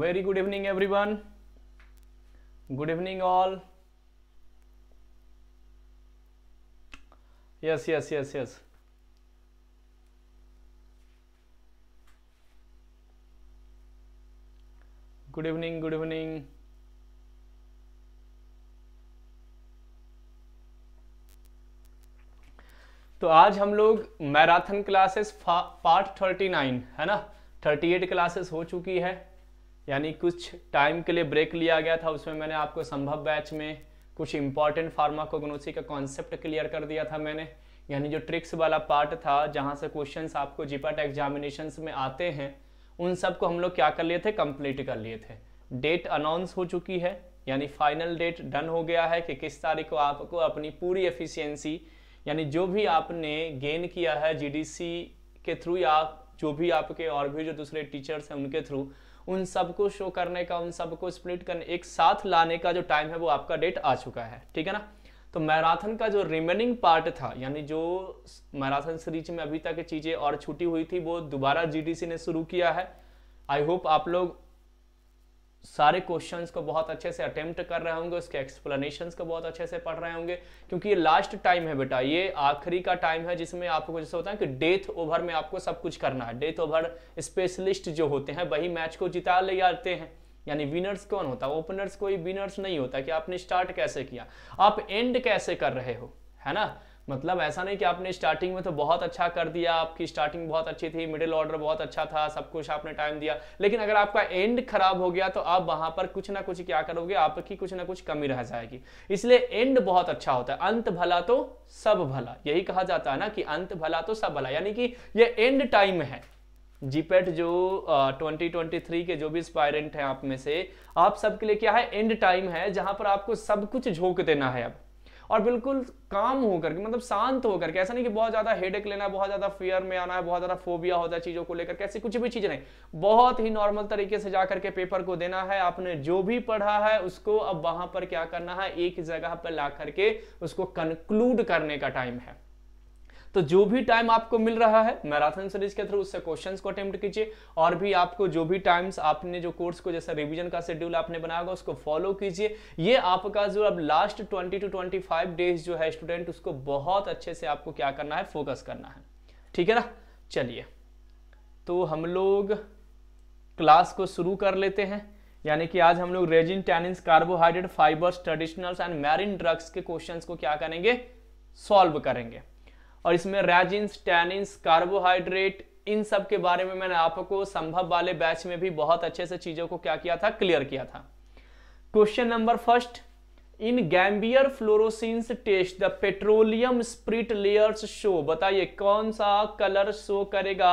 Very good evening everyone good evening all yes yes yes yes good evening good evening तो आज हम लोग marathon classes part thirty nine है ना thirty eight classes हो चुकी है यानी कुछ टाइम के लिए ब्रेक लिया गया था उसमें मैंने आपको संभव बैच में कुछ इंपॉर्टेंट फार्माकोग्नोसी का कॉन्सेप्ट क्लियर कर दिया था मैंने यानी जो ट्रिक्स वाला पार्ट था जहाँ से क्वेश्चंस आपको जीपाट एग्जामिनेशन में आते हैं उन सब को हम लोग क्या कर लिए थे कंप्लीट कर लिए थे डेट अनाउंस हो चुकी है यानी फाइनल डेट डन हो गया है कि किस तारीख को आपको अपनी पूरी एफिशिएंसी यानी जो भी आपने गेन किया है जीडीसी के थ्रू या जो भी आपके और भी जो दूसरे टीचर्स हैं उनके थ्रू उन सबको शो करने का उन सबको स्प्लिट करने एक साथ लाने का जो टाइम है वो आपका डेट आ चुका है ठीक है ना तो मैराथन का जो रिमेनिंग पार्ट था यानी जो मैराथन सीरीज में अभी तक चीज़ें और छुटी हुई थी वो दोबारा जीडीसी ने शुरू किया है आई होप आप लोग सारे क्वेश्चंस को बहुत अच्छे से अटेम्प्ट कर रहे होंगे उसके एक्सप्लेनेशंस को बहुत अच्छे से पढ़ रहे होंगे क्योंकि ये लास्ट टाइम है बेटा ये आखिरी का टाइम है जिसमें आपको जैसे होता है कि डेथ ओवर में आपको सब कुछ करना है डेथ ओवर स्पेशलिस्ट जो होते हैं वही मैच को जिता ले जाते हैं यानी विनर्स कौन होता है ओपनर्स कोई विनर्स नहीं होता कि आपने स्टार्ट कैसे किया आप एंड कैसे कर रहे हो है ना मतलब ऐसा नहीं कि आपने स्टार्टिंग में तो बहुत अच्छा कर दिया आपकी स्टार्टिंग बहुत अच्छी थी मिडिल ऑर्डर बहुत अच्छा था सब कुछ आपने टाइम दिया लेकिन अगर आपका एंड खराब हो गया तो आप वहां पर कुछ ना कुछ क्या करोगे आपकी कुछ ना कुछ कमी रह जाएगी इसलिए एंड बहुत अच्छा होता है अंत भला तो सब भला यही कहा जाता है ना कि अंत भला तो सब भला यानी कि ये एंड टाइम है जीपेट जो ट्वेंटी ट्वेंटी थ्री के जो भी स्पायरेंट हैं आप में से आप सबके लिए क्या है एंड टाइम है जहां पर आपको सब कुछ झोंक देना है अब और बिल्कुल काम होकर के मतलब शांत होकर के ऐसा नहीं कि बहुत ज़्यादा हेडेक लेना बहुत ज़्यादा फियर में आना है बहुत ज़्यादा फोबिया होता है चीज़ों को लेकर कैसी कुछ भी चीज़ नहीं बहुत ही नॉर्मल तरीके से जाकर के पेपर को देना है आपने जो भी पढ़ा है उसको अब वहां पर क्या करना है एक जगह पर ला करके उसको कंक्लूड करने का टाइम है तो जो भी टाइम आपको मिल रहा है मैराथन सीरीज के थ्रू उससे क्वेश्चंस को अटेम्प्ट कीजिए और भी आपको जो भी टाइम्स आपने जो कोर्स को जैसा रिवीजन का शेड्यूल आपने बनाया उसको फॉलो कीजिए ये आपका जो अब last twenty two twenty five days जो है स्टूडेंट उसको बहुत अच्छे से आपको क्या करना है फोकस करना है ठीक है ना चलिए तो हम लोग क्लास को शुरू कर लेते हैं यानी कि आज हम लोग resin tannins carbohydrate fibres traditionals and marine drugs के क्वेश्चंस को क्या करेंगे सॉल्व करेंगे और इसमें रेजिन्स टैनिन्स कार्बोहाइड्रेट इन सब के बारे में मैंने आपको संभव वाले बैच में भी बहुत अच्छे से चीज़ों को क्या किया था क्लियर किया था question number first in gambier fluorescence test the petroleum spirit layers show बताइए कौन सा कलर शो करेगा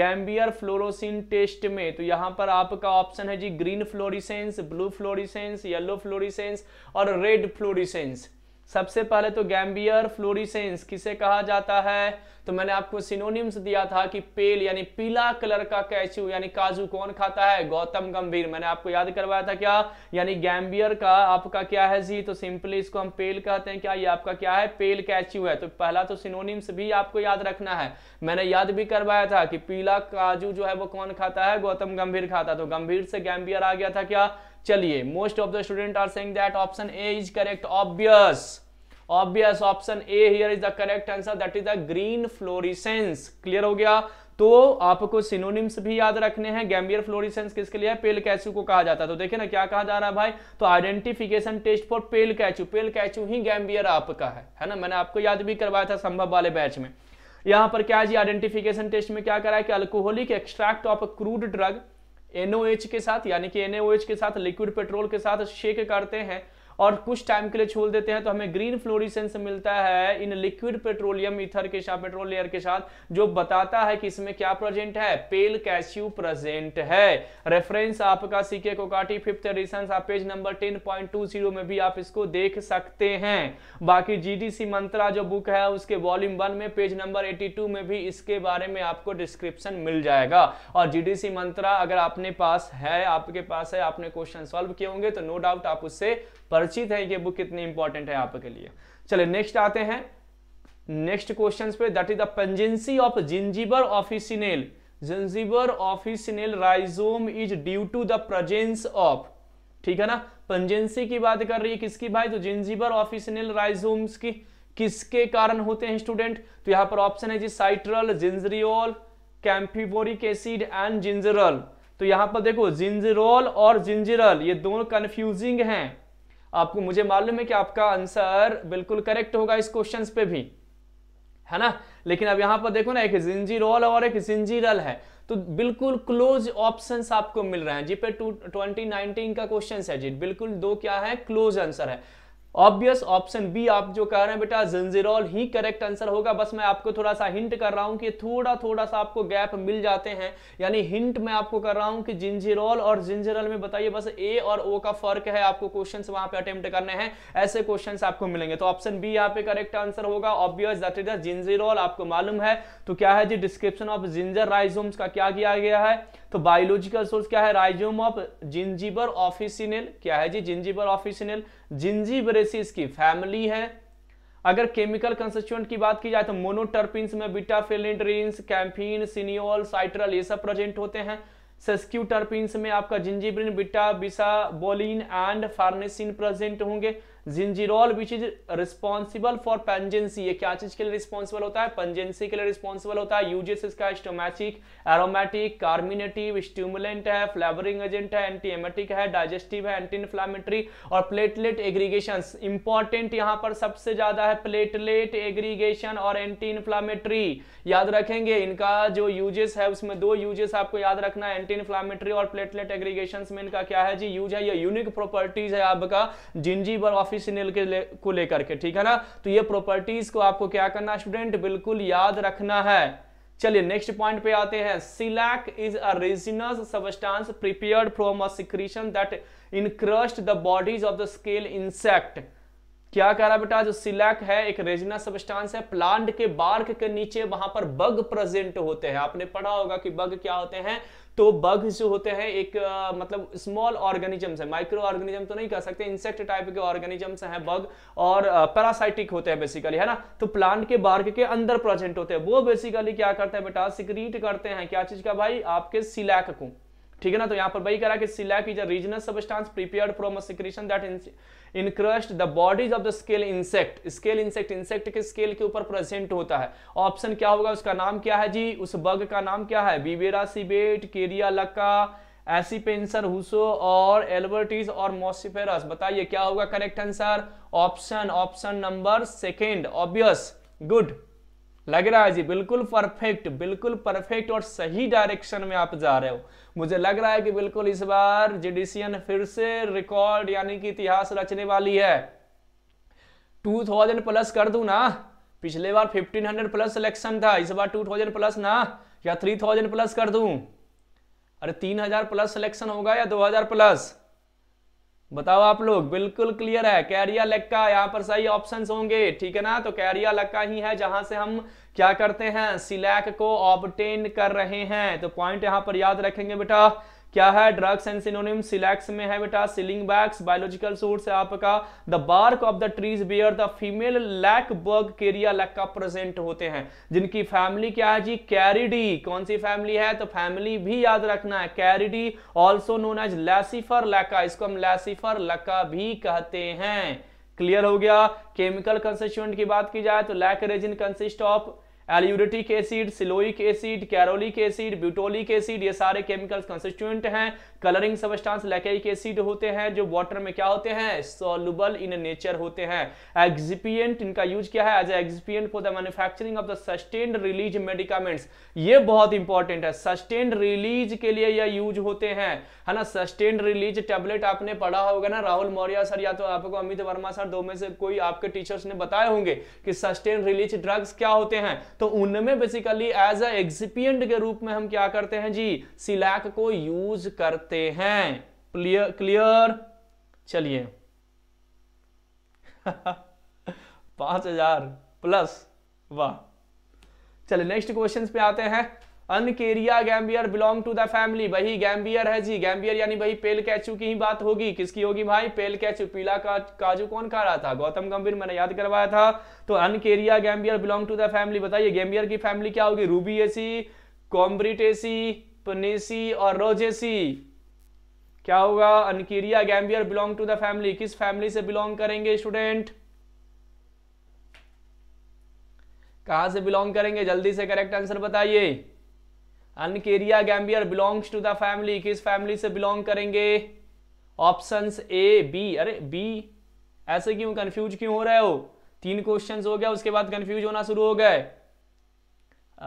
गैम्बियर फ्लोरोसिन टेस्ट में तो यहां पर आपका ऑप्शन है जी green fluorescence blue fluorescence yellow fluorescence और रेड फ्लोरिसेंस सबसे पहले तो गैम्बियर फ्लोरिसेंस किसे कहा जाता है तो मैंने आपको सिनोनिम्स दिया था कि पेल यानी पीला कलर का कैचू यानी काजू कौन खाता है गौतम गंभीर मैंने आपको याद करवाया था क्या यानी गैम्बियर का आपका क्या है जी तो सिंपली इसको हम पेल कहते हैं क्या ये आपका क्या है पेल कैचू है तो पहला तो सिनोनिम्स भी आपको याद रखना है मैंने याद भी करवाया था कि पीला काजू जो है वो कौन खाता है गौतम गंभीर खाता तो गंभीर से गैम्बियर आ गया था क्या चलिए most of the student are saying that option A is correct obvious obvious option A here is the correct answer that is the green fluorescence clear हो गया तो आपको सिनोनिम्स भी याद रखने हैं गैम्बियर फ्लोरिसेंस किसके लिए पेल कैचू को कहा जाता है तो देखिए ना क्या कहा जा रहा है भाई तो identification test for pale catechu pale catechu ही गैम्बियर आपका है है ना मैंने आपको याद भी करवाया था संभव वाले बैच में यहां पर क्या जी आइडेंटिफिकेशन टेस्ट में क्या करा है कि alcoholic extract of crude drug NaOH के साथ यानी कि एनओएच के साथ लिक्विड पेट्रोल के साथ शेक करते हैं और कुछ टाइम के लिए छोड़ देते हैं तो हमें ग्रीन फ्लोरिसेंस मिलता है इन लिक्विड पेट्रोलियम इथर के साथ पेट्रोल लेयर के साथ जो बताता है कि इसमें क्या प्रेजेंट है पेल कैश्यू प्रेजेंट है रेफरेंस आपका सीके कोकाटी फिफ्थ एडिशन आप पेज नंबर 10.20 में भी आप इसको देख सकते हैं बाकी जीडीसी मंत्रा जो बुक है उसके वॉल्यूम वन में पेज नंबर 82 में भी इसके बारे में आपको डिस्क्रिप्शन मिल जाएगा और जीडीसी मंत्रा अगर आपने पास है आपके पास है आपने क्वेश्चन सॉल्व किए होंगे तो नो डाउट आप उससे परिचित है ये बुक कितनी इंपॉर्टेंट है आपके लिए चले नेक्स्ट आते हैं नेक्स्ट क्वेश्चन पे that is the pungency of zingiber officinale zingiber officinale rhizome is due to the presence of ठीक है ना पंजेंसी की बात कर रही है किसकी भाई तो जिंजीबर ऑफिसिनेल राइजोम्स की किसके कारण होते हैं स्टूडेंट तो यहां पर ऑप्शन है जी citral gingerol camphoric acid and gingerol तो यहां पर देखो जिंजरोल और जिंजरल ये दोनों कंफ्यूजिंग हैं आपको मुझे मालूम है कि आपका आंसर बिल्कुल करेक्ट होगा इस क्वेश्चन पे भी है ना लेकिन अब यहां पर देखो ना एक जिंजीरोल और एक जिंजीरल है तो बिल्कुल क्लोज ऑप्शंस आपको मिल रहे हैं जी पे टू ट्वेंटी नाइनटीन का क्वेश्चन है जी बिल्कुल दो क्या है क्लोज आंसर है ऑब्वियस ऑप्शन बी आप जो कह रहे हैं बेटा जंजीरोल ही करेक्ट आंसर होगा बस मैं आपको थोड़ा सा हिंट कर रहा हूं कि थोड़ा थोड़ा सा आपको गैप मिल जाते हैं यानी हिंट मैं आपको कर रहा हूं कि जिंजीरोल और जिंजीरल में बताइए बस ए और ओ का फर्क है आपको क्वेश्चन वहां पे अटेम्प्ट करने हैं ऐसे क्वेश्चन आपको मिलेंगे तो ऑप्शन बी यहाँ पे करेक्ट आंसर होगा ऑब्वियस दट इज जिंजीरोल आपको मालूम है तो क्या है जी डिस्क्रिप्शन ऑफ जिंजर राइजोम्स का क्या किया गया है तो बायोलॉजिकल सोर्स क्या है राइजोम ऑफ जिंजीबर ऑफिसिनल क्या है जी जिंजीबर ऑफिसिनल जिंजीबरेसिस की फैमिली है अगर केमिकल कंस्टिट्यूएंट की बात की जाए तो मोनोटर्पिन्स में beta phellandrene camphene cineole citral ये सब प्रेजेंट होते हैं सेस्क्यू में आपका zingiberene beta bisabolene and farnesene present होंगे gingerol which is responsible for pungency ये क्या चीज के लिए रिस्पॉन्सिबल होता है पेंजेंसी के लिए रिस्पॉन्सिबल होता है यूजेस इसका स्टोमैटिक एरोमेटिक कार्मिनेटिव स्टिमुलेंट है फ्लेवरिंग एजेंट है एंटीएमेटिक है डाइजेस्टिव है एंटी इन्फ्लामेटरी और प्लेटलेट एग्रीगेशन इंपॉर्टेंट यहां पर सबसे ज्यादा है प्लेटलेट एग्रीगेशन और एंटी इन्फ्लामेटरी याद रखेंगे इनका जो यूजेस है उसमें दो यूजेस आपको याद रखना है एंटी इन्फ्लामेटरी और प्लेटलेट एग्रीगेशन में इनका क्या है जी यूज है ये यूनिक प्रॉपर्टीज है आपका जिंजीबर ऑफ ऑफिसिनल के ले, को लेकर के ठीक है ना तो ये प्रॉपर्टीज को आपको क्या करना स्टूडेंट बिल्कुल याद रखना है चलिए नेक्स्ट पॉइंट पे आते हैं shellac is a resinous substance prepared from a secretion that encrust the bodies of the scale insect क्या कह रहा बेटा जो सिलैक है एक रेजिना सबस्टांस है प्लांट के बार्क के नीचे वहां पर बग प्रेजेंट होते हैं आपने पढ़ा होगा कि बग क्या होते हैं तो बग जो होते हैं एक मतलब स्मॉल ऑर्गेनिजम्स है माइक्रो ऑर्गेनिज्म तो नहीं कह सकते इंसेक्ट टाइप के ऑर्गेनिजम्स हैं बग और पैरासाइटिक होते हैं बेसिकली है ना तो प्लांट के बार्क के अंदर प्रेजेंट होते हैं वो बेसिकली क्या करते हैं बेटा सिक्रीट करते हैं क्या चीज का भाई आपके सिलैक को ठीक है ना तो यहाँ पर वही करा कि shellac is a regional substance prepared from a secretion that encrust the bodies of the scale insect scale insect insect के स्केल के ऊपर प्रेजेंट होता है ऑप्शन क्या होगा उसका नाम क्या है जी उस बग का नाम क्या है बीबेरा सीबेट केरिया लक्का एसी पेंसर हुसो और एल्बर्टिस और मोसिफेरस बताइए क्या होगा correct answer option option number second obvious good लग रहा है जी बिल्कुल परफेक्ट बिल्कुल परफेक्ट और सही डायरेक्शन में आप जा रहे हो मुझे लग रहा है कि बिल्कुल इस बार जेडीसीएन फिर से रिकॉर्ड यानी कि इतिहास रचने वाली है 2000 प्लस कर दू ना पिछले बार 1500 प्लस सिलेक्शन था इस बार 2000 प्लस ना या 3000 प्लस कर दू अरे 3000 प्लस सिलेक्शन होगा या 2000 प्लस बताओ आप लोग बिल्कुल क्लियर है कैरिया लक्का यहाँ पर सही ऑप्शंस होंगे ठीक है ना तो कैरिया लक्का ही है जहां से हम क्या करते हैं सिलैक को ऑबटेन कर रहे हैं तो पॉइंट यहां पर याद रखेंगे बेटा क्या है ड्रग्स एंड सिनोनिम सिलेक्स में है बेटा सिलिंग बैग्स बायोलॉजिकल सोर्स है आपका the bark of the trees bear the female lac bug Kerria lac का प्रेजेंट होते हैं जिनकी फैमिली क्या है जी कैरिडी कौन सी फैमिली है तो फैमिली भी याद रखना है Kerriidae also known as Laccifer lacca इसको हम लैसीफर लक्का भी कहते हैं क्लियर हो गया केमिकल कंसिस्टेंट की बात की जाए तो lac resin consist of aleuritic acid shelloic acid kerrolic acid butolic acid ये सारे केमिकल्स कंसिस्टुएंट हैं कलरिंग सबस्टांस लैकेरिक एसिड होते हैं जो वाटर में क्या होते हैं सोलुबल इन नेचर होते हैं एक्सिपियंट इनका यूज क्या है as excipient for the manufacturing of the sustained release medicaments ये बहुत इंपॉर्टेंट है सस्टेन्ड रिलीज के लिए यह यूज होते हैं है ना सस्टेन्ड रिलीज टेबलेट आपने पढ़ा होगा ना राहुल मौर्य सर या तो आपको अमित वर्मा सर दो में से कोई आपके टीचर्स ने बताए होंगे कि सस्टेन रिलीज ड्रग्स क्या होते हैं तो उनमें बेसिकली एज अ एक्सिपियंट के रूप में हम क्या करते हैं जी सिलैक को यूज करते सकते हैं क्लियर क्लियर चलिए पांच हजार प्लस वाह चलिए नेक्स्ट क्वेश्चंस पे आते हैं Uncaria gambier belong to the family वही गैम्बियर है जी गैम्बियर यानी वही पेल कैचू की ही बात होगी किसकी होगी भाई पेल कैचू पीला का, काजू कौन खा रहा था गौतम गंभीर मैंने याद करवाया था तो Uncaria gambier belong to the family बताइए गैम्बियर की फैमिली क्या होगी रूबी एसी कॉम्ब्रिटेसी पनेसी और रोजेसी क्या होगा Uncaria gambier belong to the family किस फैमिली से बिलोंग करेंगे स्टूडेंट कहा से बिलोंग करेंगे जल्दी से करेक्ट आंसर बताइए Uncaria gambier belongs to the family किस फैमिली से बिलोंग करेंगे ऑप्शंस ए बी अरे बी ऐसे क्यों कंफ्यूज क्यों हो रहे हो तीन क्वेश्चंस हो गया उसके बाद कंफ्यूज होना शुरू हो गए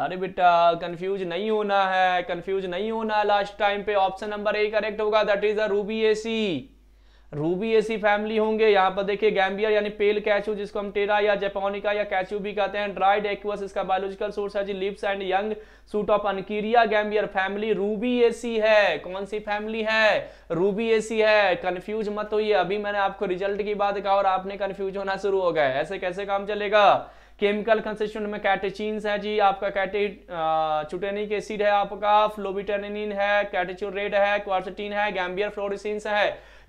अरे बेटा कंफ्यूज नहीं होना है कंफ्यूज नहीं होना है लास्ट टाइम पे ऑप्शन नंबर ए करेक्ट होगा that is a Rubiaceae Rubiaceae family होंगे यहाँ पर देखिए गैम्बियर यानी पेल कैचू जिसको हम टेरा या जेपोनिका या कैचू भी कहते हैं ड्राइड एक्वस इसका बायोलॉजिकल सोर्स है जी leaves and young shoot of Uncaria gambier family Rubiaceae है कौन सी फैमिली है रूबी एसी है कंफ्यूज मत होइए अभी मैंने आपको रिजल्ट की बात कहा और आपने कंफ्यूज होना शुरू हो गया ऐसे कैसे काम चलेगा का? केमिकल कंसिस्टेंट में कैटेचिन है जी आपका कैटे चुटेनिक एसिड है आपका फ्लोबिटेनिन है कैटेचोरेट है क्वारसिटीन है गैम्बियर फ्लोरिसिन्स है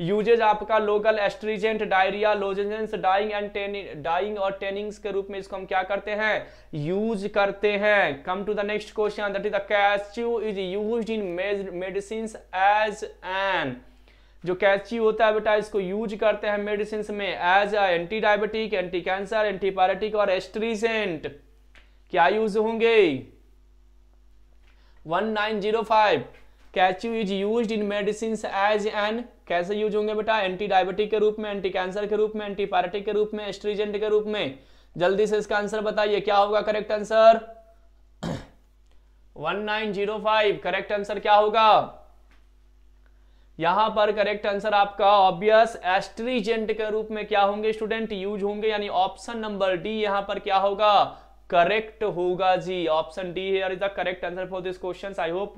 यूजेज आपका local astringent diarrhoea lozenges dyeing and dyeing और टेनिंग्स के रूप में इसको हम क्या करते हैं यूज करते हैं come to the next question that is the catechu is use in medicine as an जो कैची होता है बेटा इसको यूज करते हैं मेडिसिन में as a anti diabetic anti cancer antipyretic और एस्ट्रीसेंट क्या यूज होंगे 1905 catechu is use in medicine as an कैसे यूज होंगे बेटा एंटी डायबिटिक के रूप में एंटी कैंसर के रूप में एंटीपायरेटिक के रूप में एस्ट्रीजेंट के रूप में जल्दी से इसका आंसर बताइए क्या होगा करेक्ट आंसर 1905 करेक्ट आंसर क्या होगा यहां पर करेक्ट आंसर आपका ऑब्वियस एस्ट्रीजेंट के रूप में क्या होंगे स्टूडेंट यूज होंगे यानी ऑप्शन नंबर डी यहां पर क्या होगा करेक्ट होगा जी option D here is the correct answer for this question I hope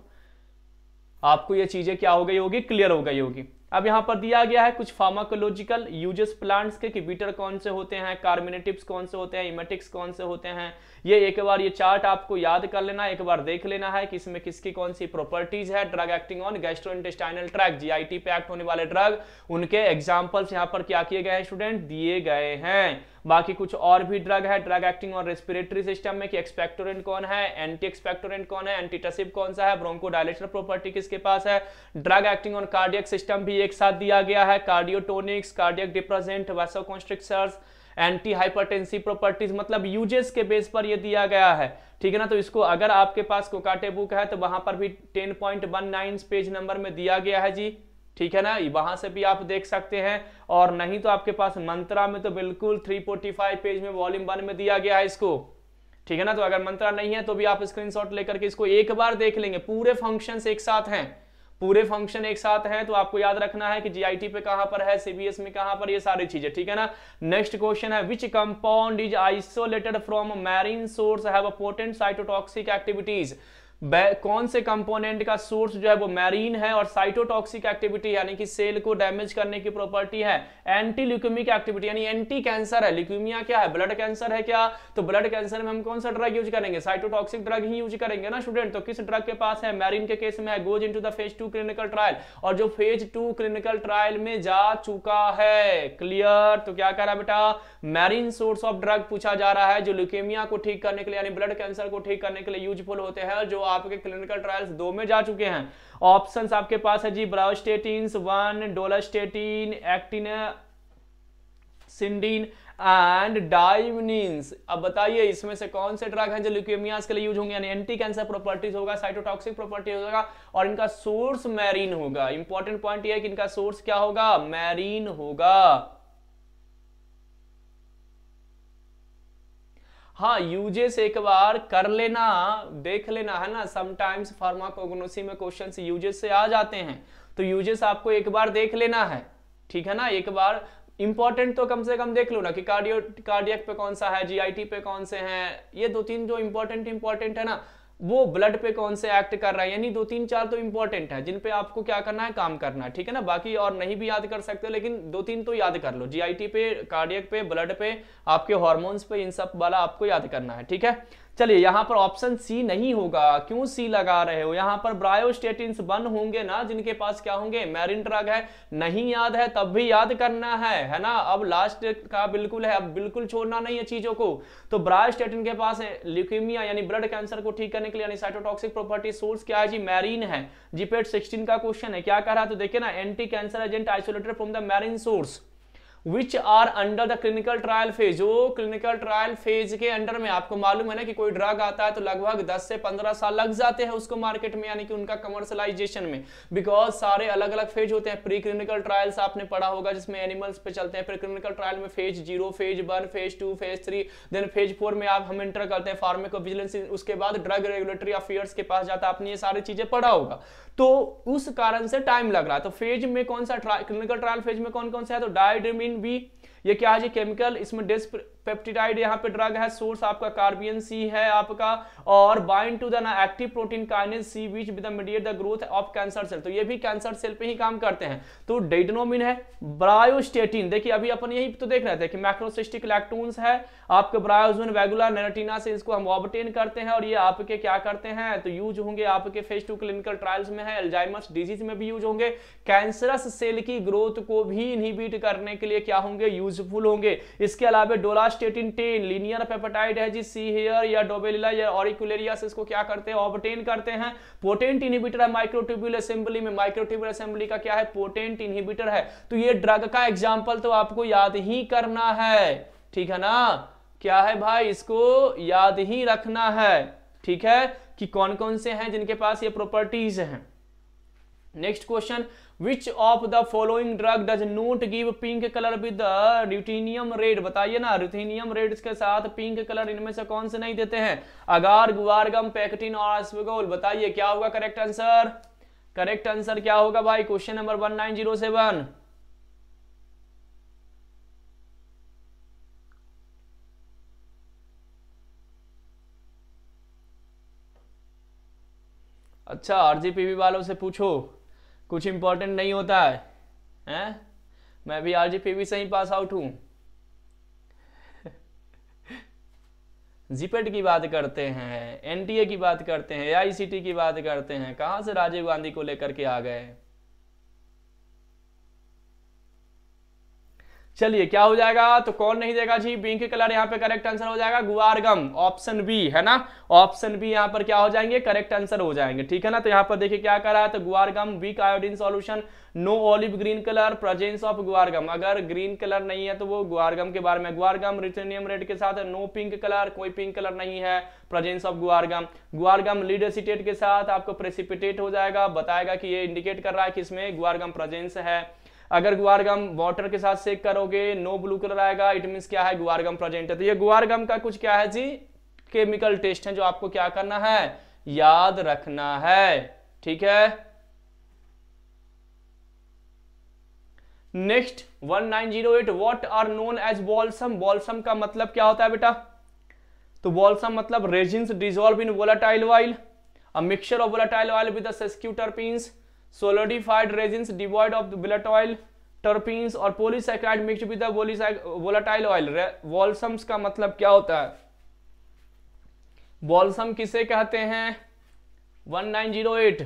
आपको ये चीजें क्या हो गई होगी क्लियर हो गई होगी अब यहाँ पर दिया गया है कुछ फार्माकोलॉजिकल यूजेस प्लांट्स के कि बीटर कौन से होते हैं कार्मिनेटिव्स कौन से होते हैं इमेटिक्स कौन से होते हैं ये एक बार ये चार्ट आपको याद कर लेना एक बार देख लेना है कि इसमें किसकी कौन सी प्रॉपर्टीज है drug acting on gastro intestinal tract GIT पे एक्ट होने वाले ड्रग उनके एग्जाम्पल्स यहाँ पर क्या किए गए हैं स्टूडेंट दिए गए हैं बाकी कुछ और भी ड्रग है ड्रग एक्टिंग और रेस्पिरेटरी सिस्टम में कि एक्सपेक्टोरेंट कौन है एंटी एक्सपेक्टोरेंट कौन है एंटीटसिव कौन सा है ब्रोंको डायलेटर प्रॉपर्टी किसके पास है ड्रग एक्टिंग और कार्डियक सिस्टम भी एक साथ दिया गया है cardiotonics cardiac depressant constrictors anti hypertensive properties मतलब यूजेस के बेस पर ये दिया गया है ठीक है ना तो इसको अगर आपके पास कोकाटे बुक है तो वहां पर भी ten point one nine page number में दिया गया है जी ठीक है ना वहां से भी आप देख सकते हैं और नहीं तो आपके पास मंत्रा में तो बिल्कुल 345 पेज में वॉल्यूम वन में दिया गया है इसको ठीक है ना तो अगर मंत्रा नहीं है तो भी आप स्क्रीनशॉट लेकर के इसको एक बार देख लेंगे पूरे फंक्शंस एक साथ हैं पूरे फंक्शन एक साथ हैं तो आपको याद रखना है कि जीआईटी पे कहां पर है सीबीएस में कहां पर ये सारी चीजें ठीक है ना नेक्स्ट क्वेश्चन है which compound is isolated from marine source have potent cytotoxic activities कौन से कंपोनेंट का सोर्स जो है वो मैरीन है और साइटोटॉक्सिक एक्टिविटी यानी कि सेल को डैमेज करने की प्रॉपर्टी है एंटी ल्यूक्यूमिक एक्टिविटी यानी एंटी कैंसर है ल्यूक्यूमिया क्या है ब्लड कैंसर है क्या तो ब्लड कैंसर में हम कौन सा ड्रग यूज करेंगे साइटोटॉक्सिक ड्रग ही यूज करेंगे ना स्टूडेंट तो किस ड्रग के पास है मैरीन के केस में है goes in the phase two clinical trial और जो फेज टू क्लिनिकल ट्रायल में जा चुका है क्लियर तो क्या कह रहा है बेटा मैरीन सोर्स ऑफ ड्रग पूछा जा रहा है जो ल्यूकेमिया को ठीक करने के लिए यानी ब्लड कैंसर को ठीक करने के लिए यूजफुल होते हैं जो आपके क्लिनिकल ट्रायल्स दो में जा चुके हैं ऑप्शंस आपके पास है जी bryostatin one dolastatin ecteinascidin and didemnins अब बताइए इसमें से कौन से ड्रग हैं जो ल्यूकेमियाज के लिए यूज होंगे यानी एंटी कैंसर प्रॉपर्टीज होगा साइटोटॉक्सिक प्रॉपर्टी होगा और इनका सोर्स मैरीन होगा इंपॉर्टेंट पॉइंट ये है कि इनका सोर्स क्या होगा मैरीन होगा हाँ यूजेस एक बार कर लेना देख लेना है ना समटाइम्स फार्माकोग्नोसी में क्वेश्चन यूजेस से आ जाते हैं तो यूजेस आपको एक बार देख लेना है ठीक है ना एक बार इंपॉर्टेंट तो कम से कम देख लो ना कि कार्डियो कार्डियक पे कौन सा है जीआईटी पे कौन से हैं ये दो तीन जो इंपॉर्टेंट इंपॉर्टेंट है ना वो ब्लड पे कौन से एक्ट कर रहा है यानी दो तीन चार तो इंपॉर्टेंट है जिन पे आपको क्या करना है काम करना है ठीक है ना बाकी और नहीं भी याद कर सकते लेकिन दो तीन तो याद कर लो जीआईटी पे कार्डियक पे ब्लड पे आपके हॉर्मोन्स पे इन सब वाला आपको याद करना है ठीक है चलिए यहाँ पर ऑप्शन सी नहीं होगा क्यों सी लगा रहे हो यहाँ पर ब्रायोस्टेटिन वन होंगे ना जिनके पास क्या होंगे मैरिन ड्रग है नहीं याद है तब भी याद करना है है ना अब लास्ट का बिल्कुल है अब बिल्कुल छोड़ना नहीं है चीजों को तो ब्रायोस्टेटिन के पास ल्यूकेमिया यानी ब्लड कैंसर को ठीक करने के लिए यानी साइटोटॉक्सिक प्रॉपर्टी सोर्स क्या है जी मैरिन है जीपेट सिक्सटीन का क्वेश्चन है क्या कह रहा है तो देखिए ना anti cancer agent isolated from the marine source which are under the clinical trial phase जो क्लिनिकल ट्रायल फेज के अंडर में आपको मालूम है ना कि कोई ड्रग आता है तो लगभग 10 से 15 साल लग जाते हैं उसको मार्केट में यानी कि उनका कमर्शलाइजेशन में बिकॉज सारे अलग अलग फेज होते हैं प्री क्लिनिकल ट्रायल्स आपने पढ़ा होगा जिसमें एनिमल्स पे चलते हैं प्री क्लिनिकल ट्रायल में phase zero phase one phase two phase three then phase four में आप हम इंटर करते हैं फार्मेको विजिलेंस उसके बाद ड्रग रेगुलेटरी अफेयर्स के पास जाता है आपने ये सारी चीजें पढ़ा होगा तो उस कारण से टाइम लग रहा है तो फेज में कौन सा क्लिनिकल ट्रायल फेज में कौन कौन सा है तो डायडेमिन बी ये क्या है जी केमिकल इसमें पेप्टिडाइड यहाँ पे ड्रग है सोर्स आपका कार्बियन सी है आपका और bind to the active protein kinase C which with mediate the growth of cancer cell तो ये भी कैंसर सेल पे ही काम करते हैं तो डेडनोमिन है ब्रायोस्टेटिन देखिए अभी अपन यही तो देख रहे थे कि मैक्रोसिस्टिक इलेक्ट्रोन है आपके ब्रायोजोन वेगुलर नेरेटिना से इसको हम ऑबटेन करते हैं और ये आपके क्या करते हैं तो यूज होंगे आपके फेज टू क्लिनिकल ट्रायल्स में है एल्जाइमस डिजीज में भी यूज होंगे कैंसरस सेल की ग्रोथ को भी इनहिबिट करने के लिए क्या होंगे यूजफुल होंगे इसके अलावा dolastatin ten linear peptide है जी सी हेयर या डोबेलिला या ऑरिकुलेरिया से इसको क्या करते हैं ऑबटेन करते हैं पोटेंट इनहिबिटर है माइक्रोट्यूब्यूल असेंबली में माइक्रोट्यूब्यूल असेंबली का क्या है पोटेंट इनहिबिटर है तो ये ड्रग का एग्जाम्पल तो आपको याद ही करना है ठीक है ना क्या है भाई इसको याद ही रखना है ठीक है कि कौन कौन से हैं जिनके पास ये प्रॉपर्टीज हैं next question which of the following drug does not give pink colour with ruthenium red बताइए ना रूटीनियम रेड के साथ पिंक कलर इनमें से कौन से नहीं देते हैं अगार गुआरगम पैकेटिन और अस्वगोल बताइए क्या होगा करेक्ट आंसर करेक्ट आंसर क्या होगा भाई question number one nine zero seven अच्छा आरजीपीवी वालों से पूछो कुछ इंपॉर्टेंट नहीं होता है हैं मैं भी आरजीपीवी से ही पास आउट हूँ जीपेट की बात करते हैं एनटीए की बात करते हैं एआईसीटी की बात करते हैं कहाँ से राजीव गांधी को लेकर के आ गए चलिए क्या हो जाएगा तो कौन नहीं देगा जी पिंक कलर यहाँ पे करेक्ट आंसर हो जाएगा गुआरगम ऑप्शन बी है ना ऑप्शन बी यहाँ पर क्या हो जाएंगे करेक्ट आंसर हो जाएंगे ठीक है ना तो यहाँ पर देखिए क्या कर रहा है तो guar gum weak iodine solution no olive green colour presence of guar gum अगर ग्रीन कलर नहीं है तो वो गुआरगम के बारे में गुआरगम रिटेनियम रेड के साथ नो पिंक कलर कोई पिंक कलर नहीं है प्रेजेंस ऑफ गुआरगम गुआरगम लीडरसिटेट के साथ आपको प्रेसिपिटेट हो जाएगा बताएगा कि ये इंडिकेट कर रहा है कि इसमें गुआरगम प्रजेंस है अगर गुआरगम वाटर के साथ सेक करोगे नो ब्लू कलर आएगा इट मीन क्या है गुआरगम प्रेजेंट है तो ये गुआरगम का कुछ क्या है जी केमिकल टेस्ट है जो आपको क्या करना है याद रखना है ठीक है next 1908 what are known as balsam balsam का मतलब क्या होता है बेटा तो बॉल्सम मतलब resins dissolve in volatile oil a mixture of volatile oil without sesquiterpenes solidified resins devoid of volatile terpenes और polysaccharide mix with volatile oil balsams का मतलब क्या होता है वॉल्सम किसे कहते हैं 1908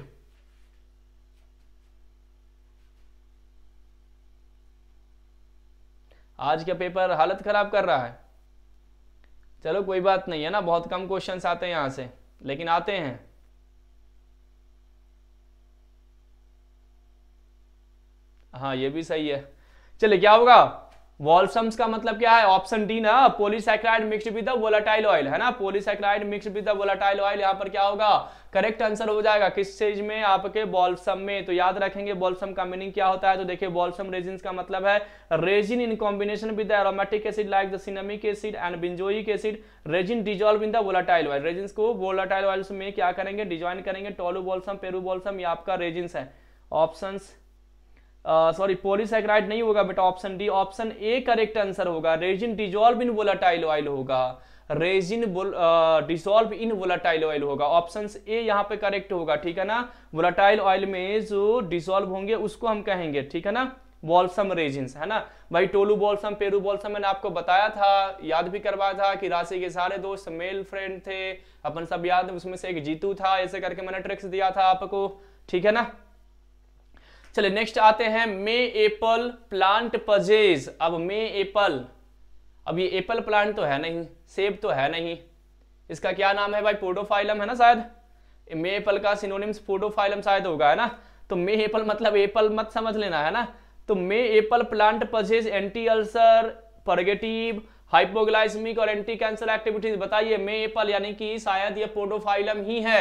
आज का पेपर हालत खराब कर रहा है चलो कोई बात नहीं है ना बहुत कम क्वेश्चंस आते हैं यहां से लेकिन आते हैं हाँ ये भी सही है चलिए क्या होगा वॉल्सम्स का मतलब क्या है ऑप्शन डी ना polysaccharide mix with volatile oil है ना polysaccharide mix with volatile oil यहाँ पर क्या होगा करेक्ट आंसर हो जाएगा किस चीज में आपके बॉल्सम में तो याद रखेंगे बॉल्सम का मीनिंग क्या होता है तो देखिए बॉल्सम रेजिन का मतलब है resin in combination with aromatic acid like the cinnamic acid and benzoic acid resin dissolve in the volatile oil resin को वोलाटाइल ऑयल में क्या करेंगे डिजॉइन करेंगे टोलू बॉल्सम पेरू बॉल्सम ये आपका रेजिन है ऑप्शन सॉरी पोलिसक्राइड नहीं होगा बेटा option D option A correct answer होगा resin dissolve in volatile oil होगा resin dissolve in volatile oil होगा ऑप्शन ए यहाँ पे करेक्ट होगा ठीक है ना वोलाटाइल ऑयल में जो डिजोल्व होंगे उसको हम कहेंगे ठीक है ना बॉल्सम रेजिन है ना भाई टोलू बॉल्सम पेरू बॉल्सम मैंने आपको बताया था याद भी करवाया था कि राशि के सारे दोस्त मेल फ्रेंड थे अपन सब याद उसमें से एक जीतू था ऐसे करके मैंने ट्रिक्स दिया था आपको ठीक है ना चलिए नेक्स्ट आते हैं मे एपल प्लांट पजेज अब मे एपल अब ये एपल प्लांट तो है नहीं सेब तो है नहीं इसका क्या नाम है भाई पोडोफाइलम है ना शायद मे एपल का सिनोनिम्स पोडोफाइलम शायद होगा है ना तो मे एपल मतलब एपल मत समझ लेना है ना तो May apple plant possess anti ulcer purgative hypoglycaemic और एंटी कैंसर एक्टिविटीज बताइए मे एपल यानी कि शायद ये पोडोफाइलम ही है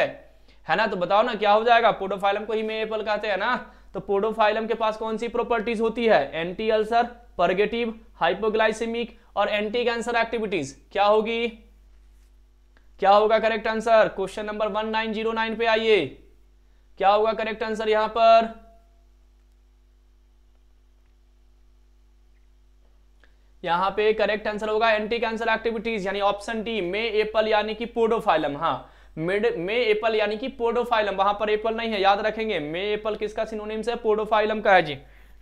है ना तो बताओ ना क्या हो जाएगा पोडोफाइलम को ही मे एपल कहते हैं ना तो पोडोफाइलम के पास कौन सी प्रॉपर्टीज होती है एंटी अल्सर परगेटिव हाइपोग्लाइसिमिक और एंटी कैंसर एक्टिविटीज क्या होगी क्या होगा करेक्ट आंसर क्वेश्चन नंबर 1909 पे आइए क्या होगा करेक्ट आंसर यहां पर यहां पे करेक्ट आंसर होगा एंटी कैंसर एक्टिविटीज यानी ऑप्शन डी में एपल यानी कि पोडोफाइलम हाँ मिड मे एपल यानी कि पोडोफाइलम वहां पर एपल नहीं है याद रखेंगे मे एपल किसका सिनोनिम्स है पोडोफाइलम का है जी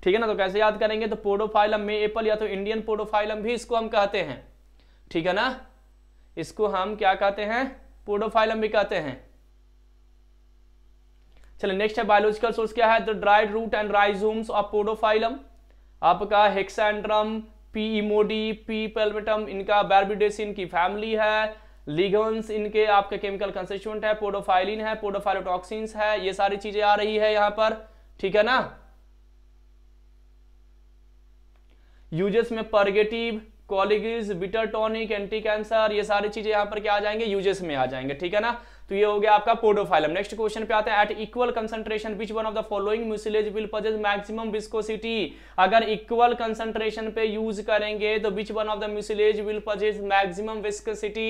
ठीक है ना तो कैसे याद करेंगे तो पोडोफाइलम मे एपल या तो इंडियन पोडोफाइलम भी इसको हम कहते हैं ठीक है ना इसको हम क्या कहते हैं पोडोफाइलम भी कहते हैं चलिए नेक्स्ट है बायोलॉजिकल सोर्स क्या है the dried root and rhizomes of podophyllum आपका हेक्सेंड्रम पी इमोडी पी पेलमेटम इनका बैरबिडेसिन की फैमिली है लिगन्स इनके आपके केमिकल कंस्टिट्यूंट है पोडोफाइलिन है पोडोफाइलोटॉक्सिन्स है ये सारी चीजें आ रही है यहां पर ठीक है ना यूजेस में purgative cholagogue bitter tonic anti cancer ये सारी चीजें यहां पर क्या आ जाएंगे यूजेस में आ जाएंगे ठीक है ना तो ये हो गया आपका पोडोफाइलम नेक्स्ट क्वेश्चन पे आते हैं at equal concentration which one of the following mucilage will possess maximum viscosity अगर इक्वल कंसंट्रेशन पे यूज करेंगे तो which one of the mucilage will possess maximum viscosity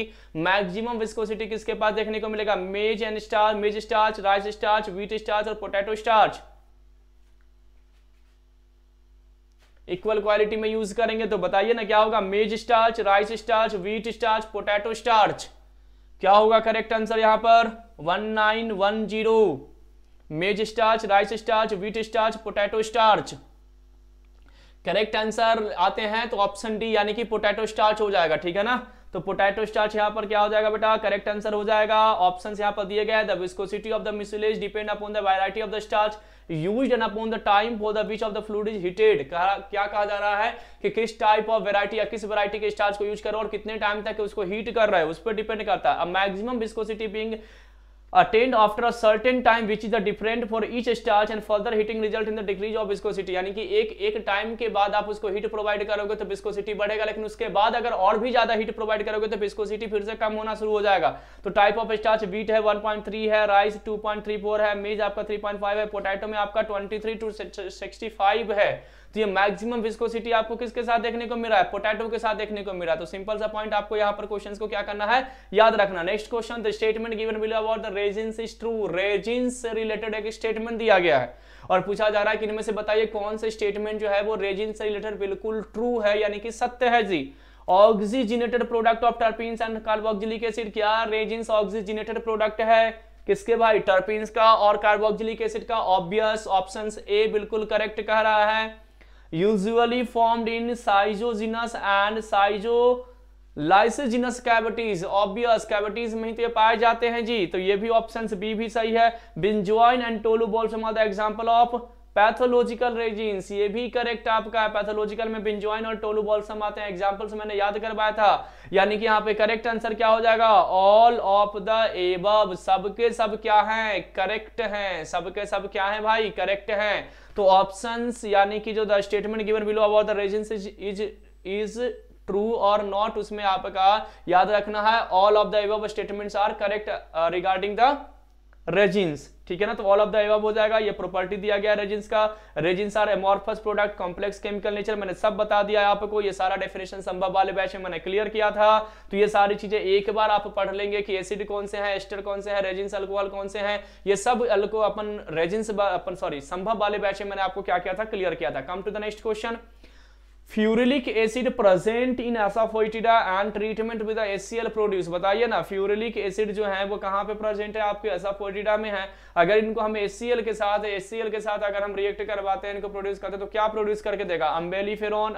maximum viscosity किसके पास देखने को मिलेगा maize and starch maize starch rice starch wheat starch और पोटैटो स्टार्च इक्वल क्वालिटी में यूज करेंगे तो बताइए ना क्या होगा maize starch rice starch wheat starch potato starch क्या होगा करेक्ट आंसर यहां पर one nine one zero maize starch rice starch wheat starch potato starch correct answer आते हैं तो ऑप्शन डी यानी कि पोटैटो स्टार्च हो जाएगा ठीक है ना तो पोटैटो स्टार्च यहाँ पर क्या हो जाएगा बेटा करेक्ट आंसर हो जाएगा ऑप्शन यहाँ पर दिए गए the viscosity of the mucilage depend upon the variety of the starch use upon the time for the which of the fluid is heated क्या कहा जा रहा है कि किस टाइप ऑफ वेरायटी या किस वेरायटी के स्टार्च को यूज करो और कितने टाइम तक उसको हीट कर रहा है उस पर डिपेंड करता है maximum viscosity being attained after a certain time which is the different for each starch and further heating result in the decrease of viscosity यानी कि एक एक टाइम के बाद आप उसको हीट प्रोवाइड करोगे तो विस्कोसिटी बढ़ेगा लेकिन उसके बाद अगर और भी ज्यादा हीट प्रोवाइड करोगे तो विस्कोसिटी फिर से कम होना शुरू हो जाएगा तो टाइप ऑफ स्टार्च वीट है 1.3 है राइस 2.34 है मेज आपका 3.5 है पोटैटो में आपका 23 टू 65 है तो ये मैक्सिमम विस्कोसिटी आपको किसके साथ देखने को मिला है पोटैटो के साथ देखने को मिला तो सिंपल सा पॉइंट आपको यहाँ पर क्वेश्चन को क्या करना है याद रखना next question the statement given below about the resins is true resins related एक स्टेटमेंट दिया गया है और पूछा जा रहा है कि इनमें से बताइए कौन से स्टेटमेंट जो है वो रेजिन से रिलेटेड बिल्कुल ट्रू है यानी कि सत्य है जी oxygenated product of terpenes and carboxylic acid क्या रेजिन ऑक्सीजिनेटेड प्रोडक्ट है किसके भाई टर्पिन्स का और कार्बोक्सिलिक एसिड का ऑब्वियस ऑप्शन ए बिल्कुल करेक्ट कह रहा है usually formed in cytogenous and cytolysogenic cavities obvious cavities में ही तो ये पाए जाते हैं जी तो ये भी ऑप्शन बी भी सही है benzoin and tolu are the example of pathological resins ये भी करेक्ट आपका है पैथोलॉजिकल में बिंजोइन और टोलू टोलूबोल्सम आते हैं एग्जाम्पल्स मैंने याद करवाया था यानी कि यहाँ पे करेक्ट आंसर क्या हो जाएगा ऑल ऑफ द एबब सबके सब क्या हैं करेक्ट हैं सबके सब क्या हैं भाई करेक्ट हैं तो ऑप्शन यानी कि जो the statement given below about the resins is is true और नॉट उसमें आपका याद रखना है all of the above statements are correct regarding the resins ठीक है ना तो ऑल ऑफ द एवब हो जाएगा ये प्रॉपर्टी दिया गया रेजिन्स का resins are amorphous product complex chemical nature मैंने सब बता दिया आपको ये सारा डेफिनेशन संभव वाले बैच में मैंने क्लियर किया था तो ये सारी चीजें एक बार आप पढ़ लेंगे कि एसिड कौन से हैं एस्टर कौन से हैं रेजिन्स अल्कोहल कौन से हैं ये सब अल्को अपन रेजिन्स अपन सॉरी संभव वाले बैच में मैंने आपको क्या किया था क्लियर किया था come to the next question ferulic acid present in asafoetida and treatment with HCl produce बताइए ना फ्यूरिलिक एसिड जो है वो कहाँ पे प्रेजेंट है आपके एसाफोइटिडा में है अगर इनको हम एल के साथ एल के साथ अगर हम रिएक्ट करवाते हैं इनको प्रोड्यूस करते हैं तो क्या प्रोड्यूस करके देगा अम्बेली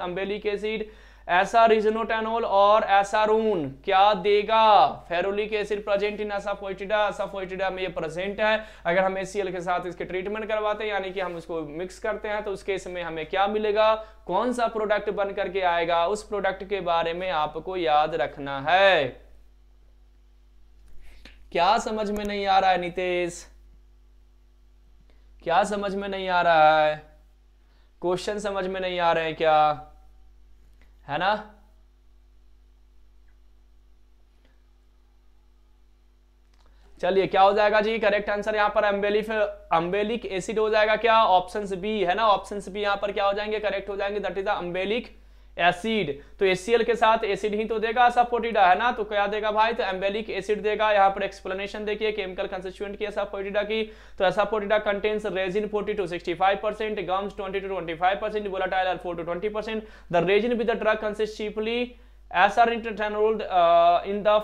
अम्बेलिक एसिड ऐसा रिजनोटेनोल और एसारून क्या देगा फेरोलिक एसिड प्रेजेंट इन असाफोइटिडा असाफोइटिडा में ये प्रेजेंट है अगर हम एसीएल के साथ इसके ट्रीटमेंट करवाते हैं यानी कि हम उसको मिक्स करते हैं तो उस केस में हमें क्या मिलेगा कौन सा प्रोडक्ट बन करके आएगा उस प्रोडक्ट के बारे में आपको याद रखना है क्या समझ में नहीं आ रहा है नितेश क्या समझ में नहीं आ रहा है क्वेश्चन समझ में नहीं आ रहे हैं क्या है ना चलिए क्या हो जाएगा जी करेक्ट आंसर यहां पर अम्बेलिफ अम्बेलिक एसिड हो जाएगा क्या ऑप्शन बी है ना ऑप्शन बी यहां पर क्या हो जाएंगे करेक्ट हो जाएंगे दट इज अम्बेलिक एसिड तो एसीएल के साथ एसिड ही तो देगा सपोटिडा है ना तो क्या देगा भाई तो एम्बेलिक एसिड देगा यहाँ पर एक्सप्लेनेशन देखिए केमिकल कंस्टिट्यूएंट की एसाफोटिडा की तो asafoetida contains resin 40 to 65 percent gums 20 to 25 percent volatile are 4 to 20 percent the resin with the drug consist chiefly asaresinotannol in the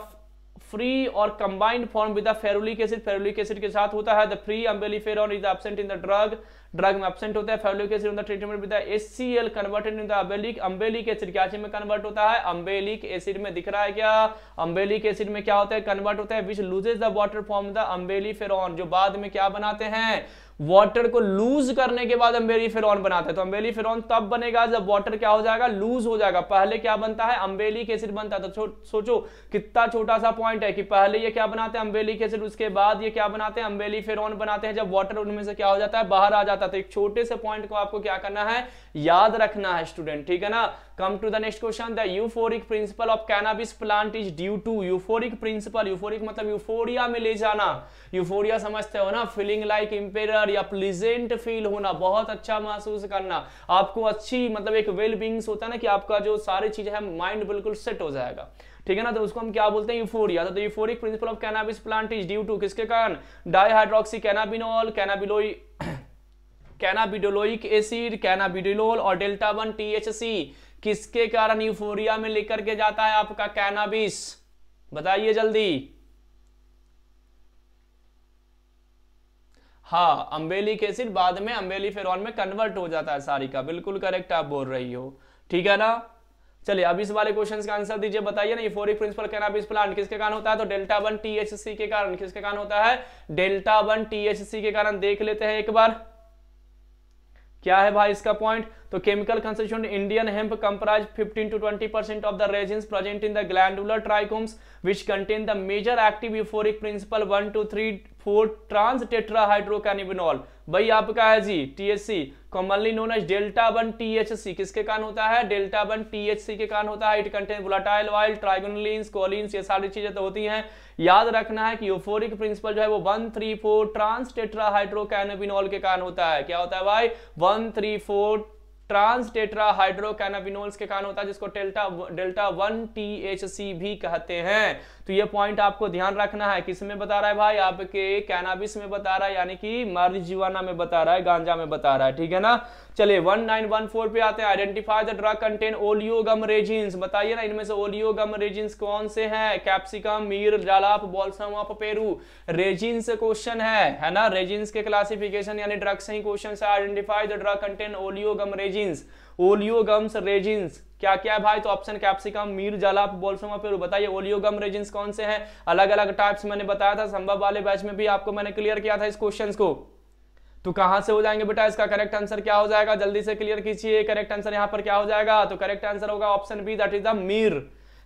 free और combined form with the ferulic acid ferulic acid के साथ होता है the free umbelliferone is absent in the drug drug में absent होता है ferulic acid in the treatment with HCl converted in the अम्बेलिक umbellic acid क्या में कन्वर्ट होता है अम्बेलिक एसिड में दिख रहा है क्या अम्बेलिक एसिड में क्या होता है कन्वर्ट होता है which loses the water form the umbelliferone जो बाद में क्या बनाते हैं वाटर को लूज करने के बाद अम्बेली फिर बनाते हैं तो अम्बेली फिर तब बनेगा जब वाटर क्या हो जाएगा लूज हो जाएगा पहले क्या बनता है अम्बेलिक एसिड बनता है तो सोचो कितना छोटा सा पॉइंट है कि पहले ये क्या बनाते हैं अम्बेली एसिड उसके बाद ये क्या बनाते हैं अम्बेली फिर बनाते हैं जब वाटर उनमें से क्या हो जाता है बाहर आ जाता है तो एक छोटे से पॉइंट को आपको क्या करना है याद रखना है स्टूडेंट ठीक है ना come to the next question the euphoric principle of cannabis plant is due to euphoric principle euphoric मतलब यूफोरिया में ले जाना यूफोरिया समझते हो ना फीलिंग लाइक इंपेरियर या प्लीजेंट फील होना बहुत अच्छा महसूस करना आपको अच्छी मतलब एक वेल बींग्स होता है ना कि आपका जो सारी चीजें है माइंड बिल्कुल सेट हो जाएगा ठीक है ना तो उसको हम क्या बोलते हैं यूफोरिया तो euphoric principle of cannabis plant is due to किसके कारण डाइहाइड्रोक्सी कैनाबिनोल कैनाबिलोई कैनाबिडोलोइक एसिड कैनाबिडोलोल और डेल्टा वन टीएचसी किसके कारण यूफोरिया में लेकर के जाता है आपका कैनाबिस बताइए जल्दी हाँ अम्बेलिक एसिड बाद में अम्बेली फेरॉन में कन्वर्ट हो जाता है सारी का बिल्कुल करेक्ट आप बोल रही हो ठीक है ना चलिए अब इस वाले क्वेश्चन का आंसर दीजिए बताइए ना यूफोरिक प्रिंसिपल कैनाबिस प्लांट किसके कारण होता है तो डेल्टा वन टीएचसी के कारण किसके कारण होता है डेल्टा वन टीएचसी के कारण देख लेते हैं एक बार क्या है भाई इसका पॉइंट तो chemical constituents Indian hemp comprise 15 to 20 percent of the resin present in the glandular trichomes which contain the major active euphoric principle one two three four trans tetra tetrahydrocannabinol भाई आपका है जी THC commonly known as delta one THC किसके कारण होता है delta one THC के कारण होता है it contain volatile oil trigonelline choline ये सारी चीजें तो होती हैं याद रखना है कि यूफोरिक प्रिंसिपल जो है वो one three four trans tetra tetrahydrocannabinol के कारण होता है क्या होता है भाई one three four trans tetra hydrocannabinols के कारण होता है जिसको delta delta one T H C भी कहते हैं तो ये पॉइंट आपको ध्यान रखना है किस में बता रहा है भाई आपके कैनाबिस में बता रहा है यानी कि मारिजीवाना में बता रहा है गांजा में बता रहा है ठीक है ना चलिए 1914 पे आते हैं identify the drug contain oleogum resins बताइए ना इनमें से ओलियोगम रेजिन्स कौन से हैं capsicum myrrh jalap balsam of Peru resins question है है ना रेजिन्स के क्लासिफिकेशन यानी ड्रग से ही क्वेश्चन है identify the drug contain oleogum resin resins oleogums resins क्या क्या है भाई तो ऑप्शन कैप्सिकम मीर जला बोल्सोमा फिर बताइए ओलियोगम रेजिन्स कौन से हैं अलग अलग टाइप्स मैंने बताया था संभव वाले बैच में भी आपको मैंने क्लियर किया था इस क्वेश्चन को तो कहां से हो जाएंगे बेटा इसका करेक्ट आंसर क्या हो जाएगा जल्दी से क्लियर कीजिए करेक्ट आंसर यहां पर क्या हो जाएगा तो करेक्ट आंसर होगा option B that is the myrrh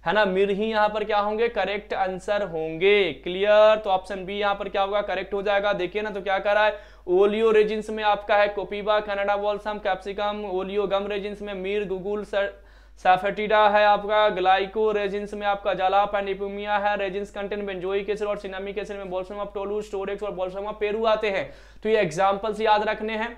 है ना मीर ही यहां पर क्या होंगे करेक्ट आंसर होंगे क्लियर तो ऑप्शन बी यहां पर क्या होगा करेक्ट हो जाएगा देखिए ना तो क्या कर रहा है ओलियो रेजिन्स में आपका है copaiba Canada balsam capsicum oleo gum resins में मीर गुगुल सैफेटिडा है आपका ग्लाइको रेजिन्स में आपका जलाप एंड इपोमिया है रेजिन्स कंटेंट बेंजोइक केसर और सिनामी केसर में बोल्सम ऑफ टोलू स्टोरेक्स और बोल्सम ऑफ पेरू आते हैं तो ये एग्जाम्पल्स याद रखने हैं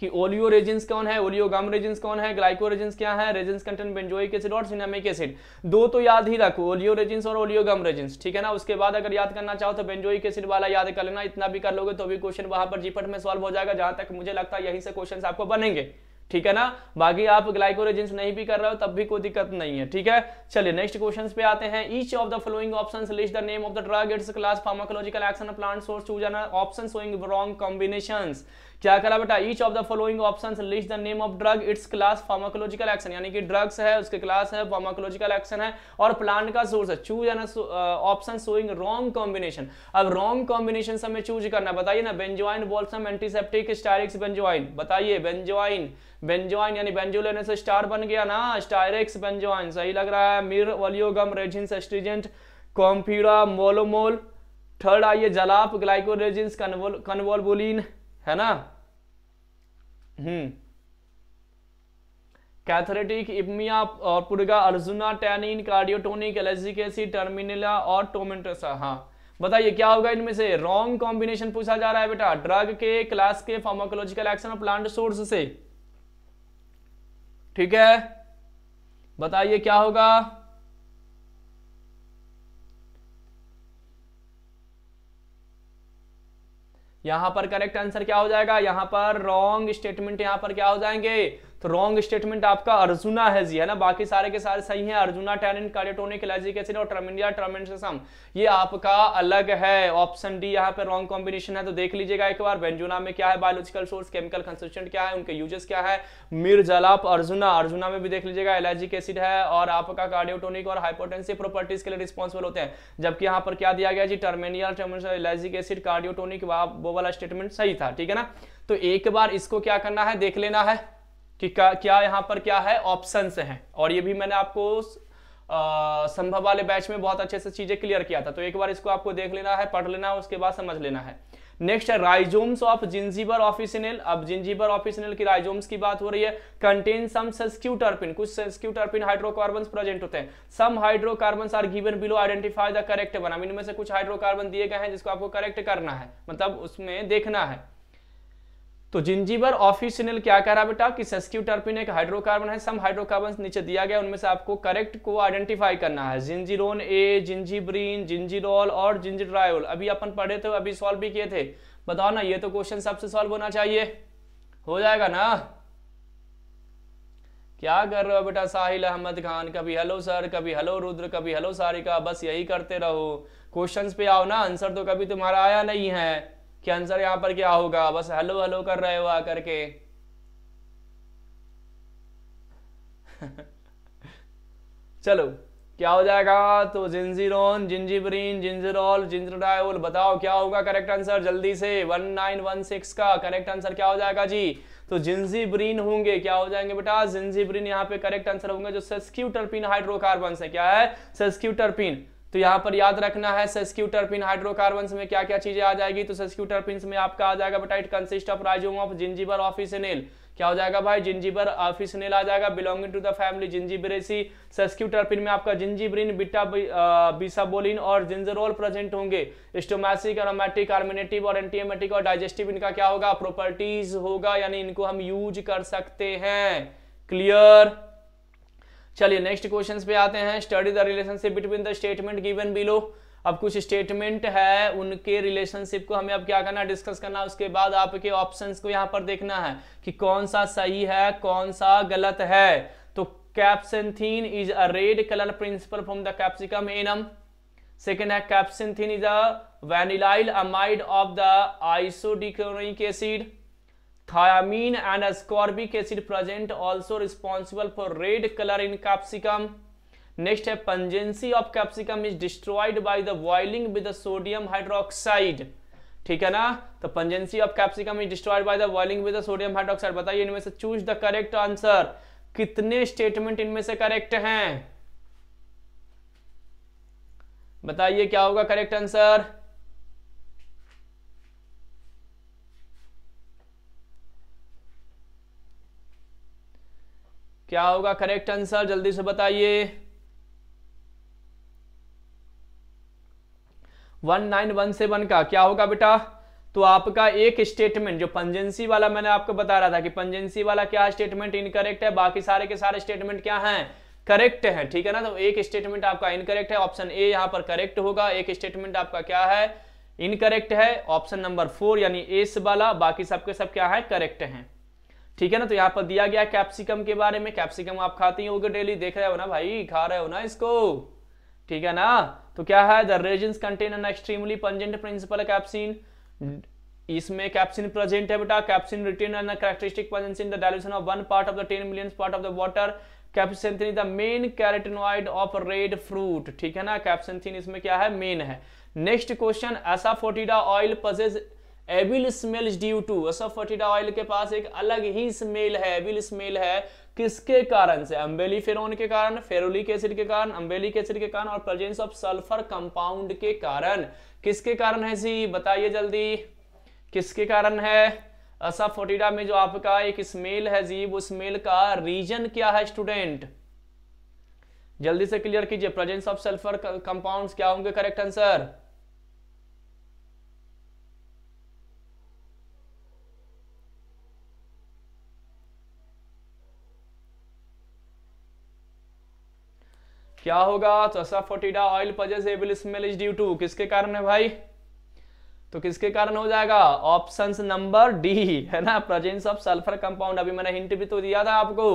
कि ओलियो रेजेंस कौन है ओलियो गम रेजेंस कौन है ग्लाइको रेजेंस क्या है रेजेंस कंटेंट बेंजोइक एसिड और सिनेमिक एसिड दो तो याद ही रखो ओलियो रेजेंस और ओलियो गम रेजेंस ठीक है ना उसके बाद अगर याद करना चाहो तो बेंजोइक एसिड वाला याद कर लेना इतना भी कर लोगे तो भी क्वेश्चन वहां पर जीपट में सॉल्व हो जाएगा जहां तक मुझे लगता है यहीं से क्वेश्चन आपको बनेंगे ठीक है ना बाकी आप ग्लाइकोरेजेंस नहीं भी कर रहे हो तब भी कोई दिक्कत नहीं है ठीक है चलिए नेक्स्ट क्वेश्चन पे आते हैं each of the following option list the name of the drug its class pharmacological action plant source choose option wrong combination क्या करा बेटा each of the following option list the name of drug its class pharmacological action यानी कि drugs है उसके class है pharmacological action है और प्लांट का सोर्स है choose an option showing wrong combination अब रॉन्ग कॉम्बिनेशन से हमें चूज करना है बताइए ना benzoin balsam antiseptic styrax benzoin बताइए बेंजोइन बेंजोइन यानी बेंजोलेन से स्टार बन गया ना स्टायरिक्स बेंजोइन सही लग रहा है myrrh oleogum resin astringent commiphora molmol third आइए जलाप ग्लाइकोरेजिन कन्वोल कन्वोलबुलिन है ना हम्म कैथरेटिक इब्मिया और purga arjuna tannin cardiotonic ellagic acid terminalia और टोमेंटोसा हाँ बताइए क्या होगा इनमें से रॉन्ग कॉम्बिनेशन पूछा जा रहा है बेटा ड्रग के क्लास के फार्माकोलॉजिकल एक्शन और प्लांट सोर्स से ठीक है बताइए क्या होगा यहां पर करेक्ट आंसर क्या हो जाएगा यहां पर रॉन्ग स्टेटमेंट यहां पर क्या हो जाएंगे रॉन्ग स्टेटमेंट आपका अर्जुना है जी है ना बाकी सारे के सारे सही हैं arjuna tannin cardiotonic ellagic acid और ट्रमिंडिया ट्रमेंटसम ये आपका अलग है ऑप्शन डी यहाँ पे रॉन्ग कॉम्बिनेशन है तो देख लीजिएगा एक बार बेंजुना में क्या है बायोलॉजिकल सोर्स केमिकल कंसिस्टेंट क्या है उनके यूजेस क्या है मिर जलाप अर्जुना अर्जुना में भी देख लीजिएगा एलर्जिक एसिड है और आपका कार्डियोटोनिक और हाइपोटेंसिव प्रॉपर्टीज के लिए रिस्पॉन्सिबल होते हैं जबकि यहाँ पर क्या दिया गया जी टर्मेनिया एलर्जिक एसिड कार्डियोटोनिक वो वाला स्टेटमेंट सही था ठीक है ना तो एक बार इसको क्या करना है देख लेना है कि क्या यहाँ पर क्या है ऑप्शन हैं और ये भी मैंने आपको संभव वाले बैच में बहुत अच्छे से चीजें क्लियर किया था तो एक बार इसको आपको देख लेना है पढ़ लेना है उसके बाद समझ लेना है नेक्स्ट है राइजोम्स ऑफ जिंजीबर ऑफिसिनल अब जिंजीबर ऑफिसिनल की राइजोम्स की बात हो रही है कंटेन सम सेस्क्यूटर्पिन कुछ सेस्क्यूटर्पिन हाइड्रोकार्बन प्रेजेंट होते हैं some hydrocarbon are given below identify the correct one अब इनमें से कुछ हाइड्रोकार्बन दिए गए हैं जिसको आपको करेक्ट करना है मतलब उसमें देखना है तो जिंजीबर ऑफिसिनल क्या कह रहा है बेटा कि सेस्क्यूटर्पिन एक हाइड्रोकार्बन है सम हाइड्रोकार्बन नीचे दिया गया उनमें से आपको करेक्ट को आइडेंटिफाई करना है जिंजीरोन ए जिंजीब्रीन जिंजीरोल और जिंजीड्रायोल अभी अपन पढ़े थे अभी सॉल्व भी किए थे बताओ ना ये तो क्वेश्चन सबसे सॉल्व होना चाहिए हो जाएगा ना क्या कर रहे हो बेटा साहिल अहमद खान कभी हेलो सर कभी हेलो रुद्र कभी हेलो सारिका बस यही करते रहो क्वेश्चंस पे आओ ना आंसर तो कभी तुम्हारा आया नहीं है कि आंसर यहां पर क्या होगा बस हेलो हेलो कर रहे हो आकर के चलो क्या हो जाएगा तो जिंजीरोन जिंजीब्रीन जिंजरॉल जिंजरडायोल बताओ क्या होगा करेक्ट आंसर जल्दी से 1916 का करेक्ट आंसर क्या हो जाएगा जी तो जिंजीब्रीन होंगे क्या हो जाएंगे बेटा जिंजीब्रीन यहाँ पे करेक्ट आंसर होंगे जो सेस्क्यूटरपिन हाइड्रोकार्बन है क्या है सेस्क्यूटरपिन तो यहां पर याद रखना है सेस्क्यूटरपिन हाइड्रोकार्बन में क्या क्या चीजें आ जाएगी तो सेस्क्यूटरपिन में आपका आ जाएगा बटाइट consist of rhizome of zingiber officinale क्या हो जाएगा भाई जिंजीबर ऑफिसनेल आ जाएगा belonging to the family zingiberaceae sesquiterpene में आपका जिंजीब्रिन बिटा बिसाबोलिन और जिंजरोल प्रेजेंट होंगे स्टोमैसिक एरोमेटिक कार्मिनेटिव और एंटीएमेटिक और डाइजेस्टिव इनका क्या होगा प्रॉपर्टीज होगा यानी इनको हम यूज कर सकते हैं क्लियर चलिए नेक्स्ट क्वेश्चन पे आते हैं study the relationship between the statement given below अब कुछ स्टेटमेंट है उनके रिलेशनशिप को हमें अब क्या करना डिस्कस करना उसके बाद आपके ऑप्शन को यहाँ पर देखना है कि कौन सा सही है कौन सा गलत है तो capsanthin is a red colour principle from the capsicum annum second है capsanthin is a vanillyl amide of the isodecylenic acid thiamine and ascorbic acid present also responsible for red colour in capsicum next है pungency of capsicum is destroyed by the boiling with the sodium hydroxide ठीक है ना तो pungency of capsicum is destroyed by the boiling with the sodium hydroxide बताइए इनमें से choose the correct answer कितने statement इनमें से करेक्ट हैं बताइए क्या होगा करेक्ट आंसर क्या होगा करेक्ट आंसर जल्दी से बताइए वन नाइन वन सेवन का क्या होगा बेटा तो आपका एक स्टेटमेंट जो पंजेंसी वाला मैंने आपको बता रहा था कि पंजेंसी वाला क्या स्टेटमेंट इनकरेक्ट है बाकी सारे के सारे स्टेटमेंट क्या हैं करेक्ट है ठीक है ना तो एक स्टेटमेंट आपका इनकरेक्ट है ऑप्शन ए यहां पर करेक्ट होगा एक स्टेटमेंट आपका क्या है इनकरेक्ट है ऑप्शन नंबर फोर यानी एस वाला बाकी सबके सब क्या है करेक्ट है ठीक है ना तो यहाँ पर दिया गया कैप्सिकम के बारे में कैप्सिकम आप खाते ही होगे डेली देख रहे हो ना भाई खा रहे हो ना इसको ठीक है ना तो क्या है the resin contain an extremely pungent principle capsaicin इसमें कैप्सिन प्रेजेंट है बेटा capsaicin retain an characteristic presence in the dilution of one part of the ten million part of the water capsanthin the main carotenoid of red fruit ठीक है ना capsanthin इसमें क्या है main है next question asafoetida oil possess evil smell due to असफ asafoetida oil के पास एक अलग ही स्मेल है एविल स्मेल है किसके कारण से अम्बेली फेरोन के कारण फेरोलिक एसिड के कारण अम्बेलिक एसिड के कारण और प्रेजेंस ऑफ सल्फर कंपाउंड के कारण किसके कारण है जी बताइए जल्दी किसके कारण है असाफोटिडा में जो आपका एक स्मेल है जी वो स्मेल का रीजन क्या है स्टूडेंट जल्दी से क्लियर कीजिए प्रेजेंस ऑफ सल्फर कंपाउंड्स क्या होंगे करेक्ट आंसर क्या होगा तो asafoetida oil possessable smell is due to किसके कारण है भाई तो किसके कारण हो जाएगा ऑप्शन नंबर डी है ना प्रेजेंस ऑफ सल्फर कंपाउंड अभी मैंने हिंट भी तो दिया था आपको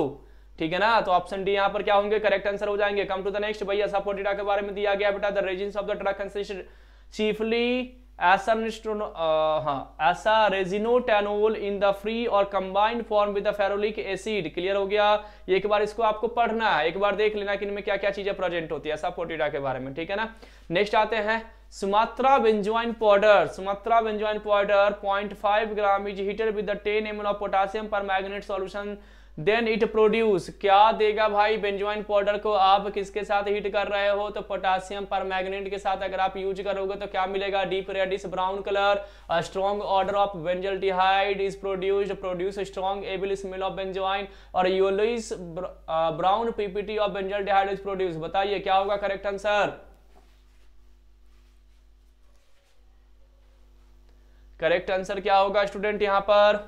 ठीक है ना तो ऑप्शन डी यहाँ पर क्या होंगे करेक्ट आंसर हो जाएंगे कम टू द नेक्स्ट भैया सपोर्टिडा के बारे में दिया गया बेटा the resins of the drug consist chiefly ऐसा रेजिनोटेनोल इन द फ्री और combined form with the ferulic acid clear हो गया एक बार इसको आपको पढ़ना है एक बार देख लेना कि इनमें क्या क्या चीजें प्रेजेंट होती है ऐसा फोटिडा के बारे में ठीक है ना नेक्स्ट आते हैं Sumatra benzoin powder Sumatra benzoin powder 0.5 gram is heated with the 10 M of potassium permanganate solution then it produce क्या देगा भाई बेंजोइन पाउडर को आप किसके साथ हीट कर रहे हो तो पोटासियम पर मैग्नेट के साथ अगर आप यूज करोगे तो क्या मिलेगा deep reddish brown colour strong odour of benzaldehyde is produced produce strong evil smell of benzoin और yellowish brown PPT of benzaldehyde is produce बताइए क्या होगा करेक्ट आंसर करेक्ट आंसर क्या होगा स्टूडेंट यहां पर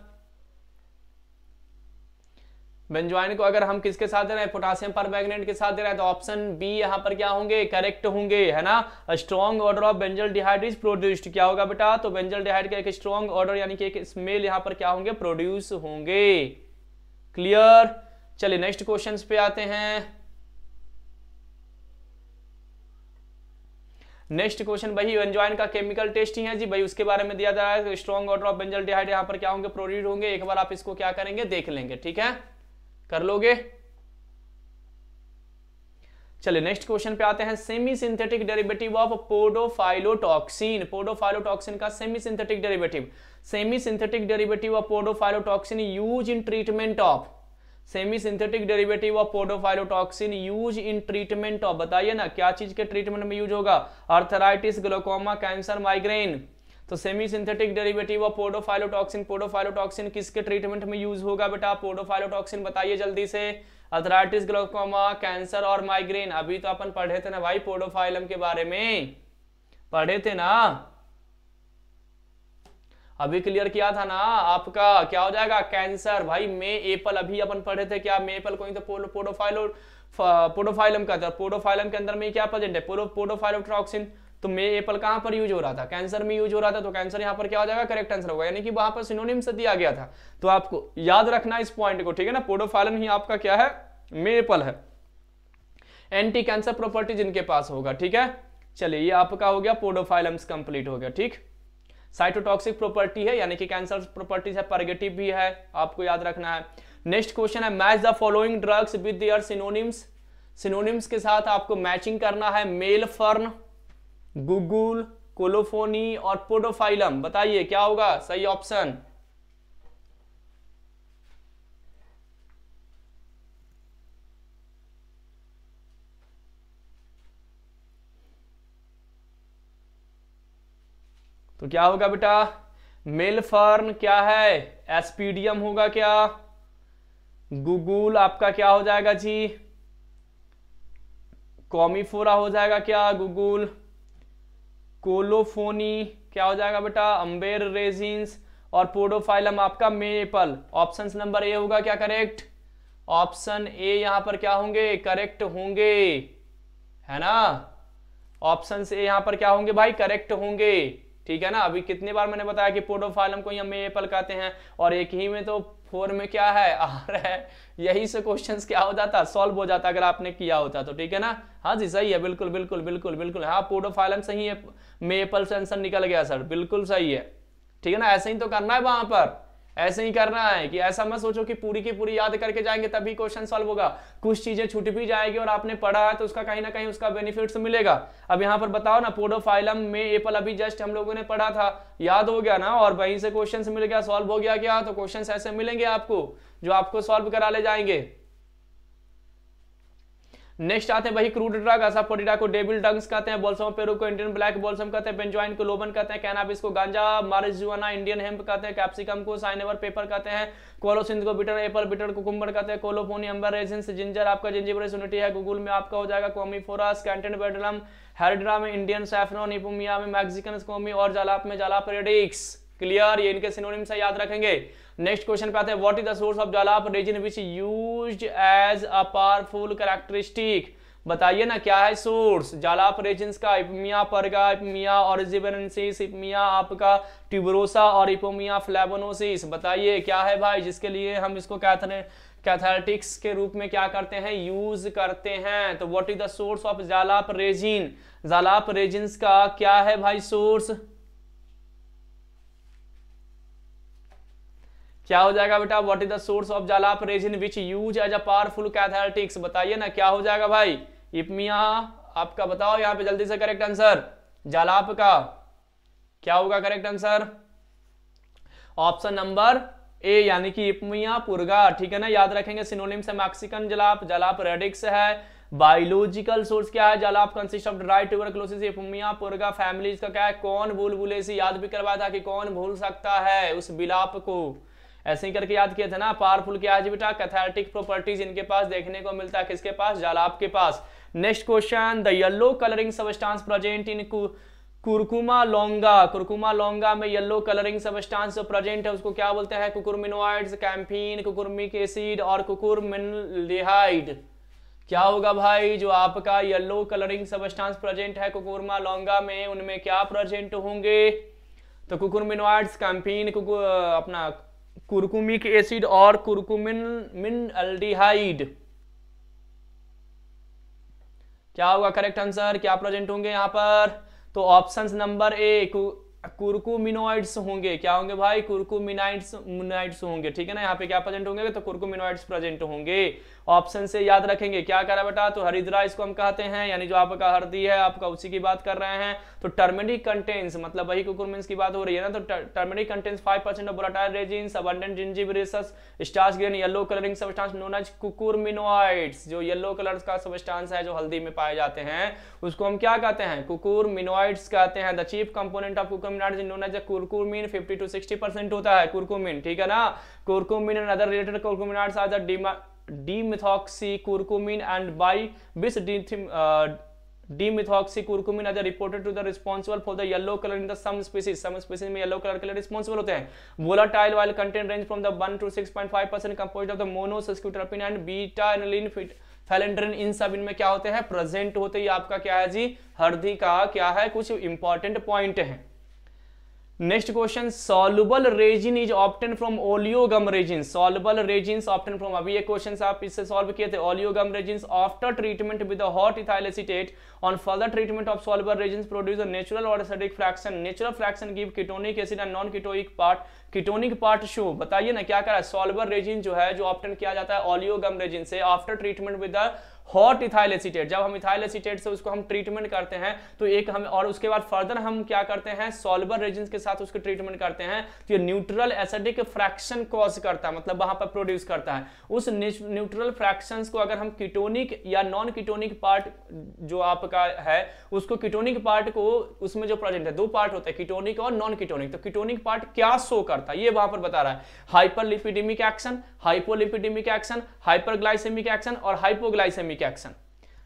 बेंजोइन को अगर हम किसके साथ दे रहे हैं पोटासियम पर मैग्नेट के साथ दे रहे हैं तो ऑप्शन बी यहां पर क्या होंगे करेक्ट होंगे है ना strong odour of benzaldehyde is produced क्या होगा बेटा तो बेंजल डिहाइड का एक स्ट्रॉन्ग ऑर्डर यानी कि एक स्मेल यहां पर क्या होंगे प्रोड्यूस होंगे क्लियर चलिए नेक्स्ट क्वेश्चन पे आते हैं नेक्स्ट क्वेश्चन भाई बेंजोइन का केमिकल टेस्ट ही है जी भाई उसके बारे में दिया जा रहा है strong odour of benzaldehyde यहां पर क्या होंगे प्रोड्यूस होंगे एक बार आप इसको क्या करेंगे देख लेंगे ठीक है कर लोगे चलिए नेक्स्ट क्वेश्चन पे आते हैं semi synthetic derivative of podophyllotoxin podophyllotoxin का semi synthetic derivative semi synthetic derivative of podophyllotoxin use in treatment of semi synthetic derivative of podophyllotoxin use in treatment of बताइए ना क्या चीज के ट्रीटमेंट में यूज होगा अर्थराइटिस ग्लोकोमा कैंसर माइग्रेन तो semi synthetic derivative of podophyllotoxin podophyllotoxin किसके treatment में यूज होगा बेटा पोडोफाइलोटॉक्सिन बताइए जल्दी से अथराइटिस ग्लोकोमा कैंसर और माइग्रेन अभी तो अपन पढ़े थे ना भाई पोडोफाइलम के बारे में पढ़े थे ना अभी क्लियर किया था ना आपका क्या हो जाएगा कैंसर भाई मे एपल अभी अपन पढ़े थे क्या मे एपल को तो पोडोफाइलो पोडोफाइलम का था पोडोफाइलम के अंदर में क्या प्रेजेंट है पोडोफाइलोट्रॉक्सिन तो मे एपल कहां पर यूज हो रहा था कैंसर में यूज हो रहा था तो कैंसर यहां पर क्या हो जाएगा करेक्ट आंसर होगा यानी कि वहां पर सिनोनिम से दिया गया था तो आपको याद रखना इस पॉइंट को ठीक है ना पोडोफाइलन ही आपका क्या है मे एपल है एंटी कैंसर प्रॉपर्टी जिनके पास होगा ठीक है चलिए ये आपका हो गया पोडोफाइलम कंप्लीट हो गया ठीक साइटोटॉक्सिक प्रॉपर्टी है यानी कि कैंसर प्रॉपर्टीज है परगेटिव भी है आपको याद रखना है नेक्स्ट क्वेश्चन है match the following drugs with their synonyms synonyms के साथ आपको मैचिंग करना है मेल फर्न गुगुल कोलोफोनी और पोडोफाइलम बताइए क्या होगा सही ऑप्शन तो क्या होगा बेटा मेलफर्न क्या है एसपीडीएम होगा क्या गुगुल आपका क्या हो जाएगा जी कॉमीफोरा हो जाएगा क्या गुगुल कोलोफोनी क्या हो जाएगा बेटा अम्बेर रेजिंस और पोडोफाइलम आपका मेपल ऑप्शन नंबर ए होगा क्या करेक्ट ऑप्शन ए यहां पर क्या होंगे करेक्ट होंगे है ना ऑप्शन ए यहां पर क्या होंगे भाई करेक्ट होंगे ठीक है ना अभी कितने बार मैंने बताया कि पोडोफाइलम को हम एपल कहते हैं और एक ही में तो फोर में क्या है आर है यही से क्वेश्चन क्या हो जाता सॉल्व हो जाता अगर आपने किया होता तो ठीक है ना हाँ जी सही है बिल्कुल बिल्कुल बिल्कुल बिल्कुल हाँ पोडोफाइलम से ही मेपल से आंसर निकल गया सर बिल्कुल सही है ठीक है ना ऐसे ही तो करना है वहां पर ऐसे ही करना है कि ऐसा मत सोचो कि पूरी की पूरी याद करके जाएंगे तभी क्वेश्चन सॉल्व होगा कुछ चीजें छूट भी जाएगी और आपने पढ़ा है तो उसका कहीं ना कहीं उसका बेनिफिट्स मिलेगा अब यहाँ पर बताओ ना पोडोफाइलम में एपल अभी जस्ट हम लोगों ने पढ़ा था याद हो गया ना और वहीं से क्वेश्चन मिल गया सॉल्व हो गया क्या तो क्वेश्चन ऐसे मिलेंगे आपको जो आपको सॉल्व करा ले जाएंगे नेक्स्ट आते हैं वही क्रूड ड्रग असाफोडिडा को डेबिल ड्रग्स कहते हैं बोलसम पेरू को इंडियन ब्लैक बोलसम कहते हैं बेंजॉइन को लोबन कहते हैं कैनाबिस को गांजा मारिजुआना इंडियन हेम्प कहते हैं कैप्सिकम को साइनेवर पेपर कहते हैं कोलोसिंध को बिटर एपल बिटर को कुकुम्बर कहते हैं कोलोफोनी अंबर रेजिन्स जिंजर आपका जिंजीवर सुनिटी है गूगल में आपका हो जाएगा कोमीफोरा कैंटन बेडलम हेरिड्रा में इंडियन सैफरोन इपोमिया में मैक्सिकन कॉमी और जालाप में जालाप रेडिक्स क्लियर ये इनके सिनोनिम्स है याद रखेंगे नेक्स्ट क्वेश्चन पे आते हैं what is the source of jalap resin which use as a powerful characteristic बताइए ना क्या है सोर्स जालाप रेजन का इपमिया परगा इपमिया ऑरिजिबेरेंसिस इपमिया आपका ट्यूबरोसा और इपोमिया फ्लेबोनोसिस बताइए क्या है भाई जिसके लिए हम इसको कैथने कैथेटिक्स के रूप में क्या करते हैं यूज करते हैं तो what is the source of jalap resin jalap resin का क्या है भाई सोर्स क्या हो जाएगा बेटा what is the source of jalap resin which use as a powerful cathartics बताइए ना क्या हो जाएगा भाई इपमिया आपका बताओ यहाँ पे जल्दी से करेक्ट आंसर जालाप का क्या होगा correct answer option number A यानी कि इपमिया पुरगा ठीक है ना याद रखेंगे सिनोनिम से मैक्सिकन जलाप जलाप रेडिक्स है बायोलॉजिकल सोर्स क्या है jalap consist of dry tuberculosis ipomoea purga families का क्या है कौन भूल भूले याद भी करवाया था कि कौन भूल सकता है उस बिलाप को ऐसे ही करके याद किया था ना पावरफुल क्या आज बेटा कैथेटिक प्रॉपर्टीज इनके पास देखने को मिलता है किसके पास जालाब के पास next question the yellow colouring substance present in curcuma longa curcuma longa में येलो कलरिंग सबस्टांस जो प्रेजेंट है उसको क्या बोलते हैं कुकुरमिनोइड्स कैंपीन कुकुरमिक एसिड और कुकुरमिनहाइड क्या होगा भाई जो आपका येलो कलरिंग सबस्टांस प्रेजेंट है कुकुरमा लोंगा में उनमें क्या प्रेजेंट होंगे तो कुकुरमिनोइड्स कैंपीन कुकुर अपना कुरकुमिक एसिड और कुरकुमिन मिन अल्डिहाइड क्या होगा करेक्ट आंसर क्या प्रेजेंट होंगे यहां पर तो ऑप्शंस नंबर ए कुरकुमिनोइड्स होंगे क्या होंगे भाई कुरकुमिनाइड्स मुनाइड्स होंगे ठीक है ना यहाँ पे क्या प्रेजेंट होंगे तो कुरकुमिनोइड्स प्रेजेंट होंगे ऑप्शन से याद रखेंगे क्या रहा है बेटा तो हरिद्रा इसको हम कहते हैं यानी जो आपका हरदी है आपका उसी की बात कर रहे हैं तो टर्मेरिक कंटेंट्स मतलब वही कुकुरमिन्स की बात हो रही है ना तो turmeric contents five percent of volatile resin abundant जिंजी zingiberaceous starch grain yellow colouring substance known as curcuminoids जो येलो कलर का सबस्टांस है जो हल्दी में पाए जाते हैं उसको हम क्या कहते हैं कुकुरमिनोइड्स कहते हैं the chief component of curcuminoids known as curcumin 50 to 60 percent होता है कुरकुमिन ठीक है ना curcumin and other related curcuminoids are the demethoxy curcumin and bi bis demethoxy curcumin as a reported to the responsible for the yellow colour in the some species some species में yellow colour के लिए responsible होते हैं volatile oil content range from the one to six point five percent composed of the monosesquiterpene and beta एनलिन फिट phellandrene इन सब इनमें क्या होते हैं प्रेजेंट होते ही आपका क्या है जी हर्दी का क्या है कुछ इंपॉर्टेंट पॉइंट है next question soluble resin is obtain from oleogum resin soluble resin obtain from अभी ये क्वेश्चन आप इससे सॉल्व किए थे oleogum resin after treatment with hot ethyl acetate on further treatment of soluble resin produce natural और fraction natural fraction give ketonic acid and non ketonic part ketonic part show बताइए ना क्या करा सॉल्युबल रेजिन जो है जो ऑप्टेन किया जाता है ओलियोगम रेजिन से after treatment with hot ethyl acetate जब हम इथाइल एसिटेट से उसको हम ट्रीटमेंट करते हैं तो एक हम और उसके बाद फर्दर हम क्या करते हैं सोलबर रेजेंस के साथ उसको ट्रीटमेंट करते हैं तो ये न्यूट्रल एसिडिक फ्रैक्शन कॉज करता है मतलब वहां पर प्रोड्यूस करता है उस न्यूट्रल फ्रैक्शन को अगर हम किटोनिक या नॉन किटोनिक पार्ट जो आपका है उसको कीटोनिक पार्ट को उसमें जो प्रेजेंट है दो पार्ट होता है कीटोनिक और नॉन कीटोनिक तो किटोनिक पार्ट क्या शो करता है ये वहां पर बता रहा है lipidemic action hypolipidemic action hyperglycemic action और हाइपोग्लाइसेमिक एसिमिक एक्शन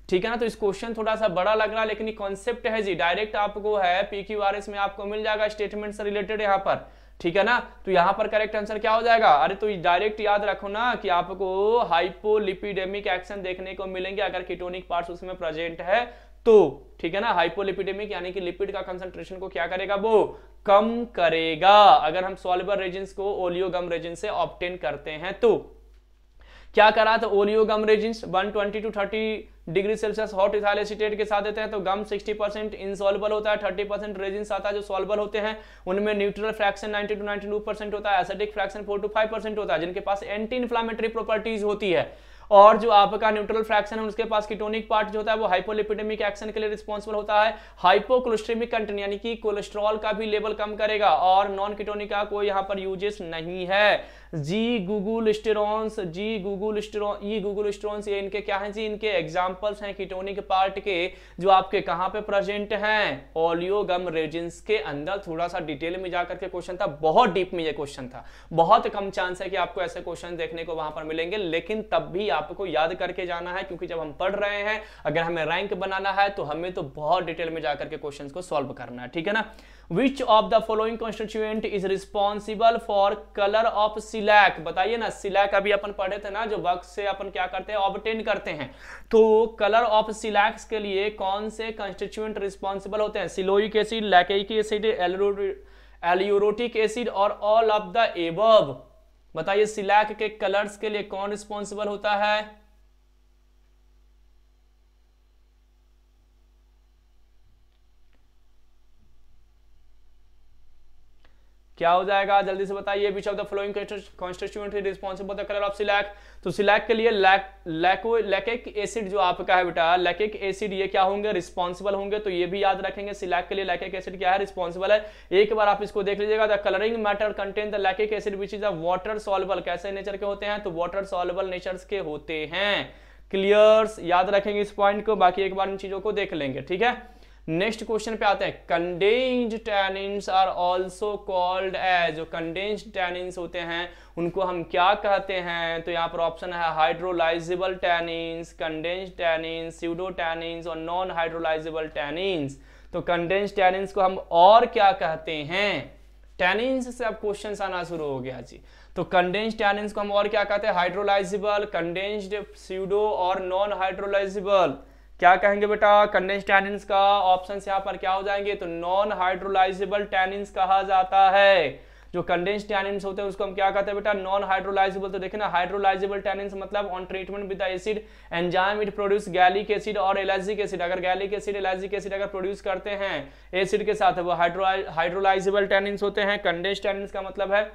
ठीक है ना तो इस क्वेश्चन थोड़ा सा बड़ा लग रहा है लेकिन कॉन्सेप्ट है जी डायरेक्ट आपको है पी क्यू आर एस में आपको मिल जाएगा स्टेटमेंट से रिलेटेड यहाँ पर ठीक है ना तो यहाँ पर करेक्ट आंसर क्या हो जाएगा अरे तो डायरेक्ट याद रखो ना कि आपको हाइपोलिपिडेमिक एक्शन देखने को मिलेंगे अगर कीटोनिक पार्ट्स उसमें प्रेजेंट है तो ठीक है ना हाइपोलिपिडेमिक यानी कि लिपिड का कंसंट्रेशन को क्या करेगा वो कम करेगा अगर हम सॉल्वर रेजेंस को ओलियोगम रेजेंस से ऑप्टेन करते हैं तो क्या करा था oleo gum resins 120 to 30 degree Celsius hot ethyl acetate के साथ देते हैं तो गम 60 परसेंट इनसॉल्बल होता है 30 परसेंट रेजिन आता है जो सॉल्बल होते हैं उनमें न्यूट्रल फ्रैक्शन 90 टू 92 परसेंट होता है एसिडिक फ्रैक्शन 4 टू 5 परसेंट होता है जिनके पास एंटी इन्फ्लामेटरी प्रॉपर्टीज होती है और जो आपका न्यूट्रल फ्रैक्शन है उसके पास कीटोनिक पार्ट जो होता है वो हाइपोलिपिडेमिक एक्शन के लिए रिस्पॉन्सिबल होता है हाइपोकोलेस्ट्रेमिक कंटेंट यानी कि कोलेस्ट्रॉल का भी लेवल कम करेगा और नॉन कीटोनिक का कोई यहाँ पर यूजेस नहीं है जी गूगल स्टेरॉन्स जी गूगल स्टेरॉन ये गूगल स्टेरॉन्स ये इनके क्या हैं जी इनके एग्जाम्पल्स हैं कीटोनिक पार्ट के जो आपके कहाँ पे प्रेजेंट हैं ओलियोगम रेजिन्स के अंदर थोड़ा सा डिटेल में जाकर के क्वेश्चन था बहुत डीप में ये क्वेश्चन था बहुत कम चांस है कि आपको ऐसे क्वेश्चन देखने को वहां पर मिलेंगे लेकिन तब भी आपको याद करके जाना है क्योंकि जब हम पढ़ रहे हैं अगर हमें रैंक बनाना है तो हमें तो बहुत डिटेल में जाकर के क्वेश्चन को सॉल्व करना है ठीक है ना which of the following constituent is responsible for colour of shellac बताइए ना सिलैक अभी अपन पढ़े थे ना जो वक्त से अपन क्या करते हैं ऑबटेन करते हैं तो कलर ऑफ सिलैक्स के लिए कौन से कॉन्स्टिट्यूएंट रिस्पॉन्सिबल होते हैं shelloic acid laccaic acid aleuritic acid और ऑल ऑफ द एब बताइए सिलैक के कलर्स के लिए कौन रिस्पॉन्सिबल होता है क्या हो जाएगा जल्दी से बताइए which of the following constituent responsible the colour of shellac तो सिलैक के लिए एसिड जो आपका है बेटा लैकेक एसिड ये क्या होंगे रिस्पॉन्सिबल होंगे तो ये भी याद रखेंगे सिलैक के लिए लैकेक एसिड क्या है रिस्पॉन्सिबल है एक बार आप इसको देख लीजिएगा the colouring matter contain the laccaic acid which is a water soluble कैसे नेचर के होते हैं तो वॉटर सॉल्बल नेचर के होते हैं क्लियर्स याद रखेंगे इस पॉइंट को बाकी एक बार इन चीजों को देख लेंगे ठीक है नेक्स्ट क्वेश्चन पे आते हैं condensed tannins are also called as जो कंडेंज टैनिंस होते हैं उनको हम क्या कहते हैं तो यहाँ पर ऑप्शन है हाइड्रोलाइजेबल टैनिंस कंडेंज टैनिंस सीडो टैनिंस और नॉन हाइड्रोलाइजेबल टैनिंस तो कंडेंज टैनिंस को हम और क्या कहते हैं टैनिंस से अब क्वेश्चन आना शुरू हो गया जी तो कंडेंस्ड टैनिंस को हम और क्या कहते हैं हाइड्रोलाइजेबल कंडेंस्ड सीडो और नॉन हाइड्रोलाइजेबल क्या कहेंगे बेटा कंडेंस टैनिन्स का ऑप्शन यहां पर क्या हो जाएंगे तो नॉन हाइड्रोलाइजेबल टैनिन्स कहा जाता है जो कंडेंस टैनिन्स होते हैं उसको हम क्या कहते हैं बेटा नॉन हाइड्रोलाइजेबल तो देखे ना हाइड्रोलाइजेबल टैनिन्स मतलब on treatment with acid enzyme it produce gallic acid और एलर्जिक एसिड अगर गैलिक एसिड एलर्जिक एसिड अगर प्रोड्यूस करते हैं एसिड के साथ वो हाइड्रोलाइजेबल टैनिन्स होते हैं कंडेंस टैनिन्स का मतलब है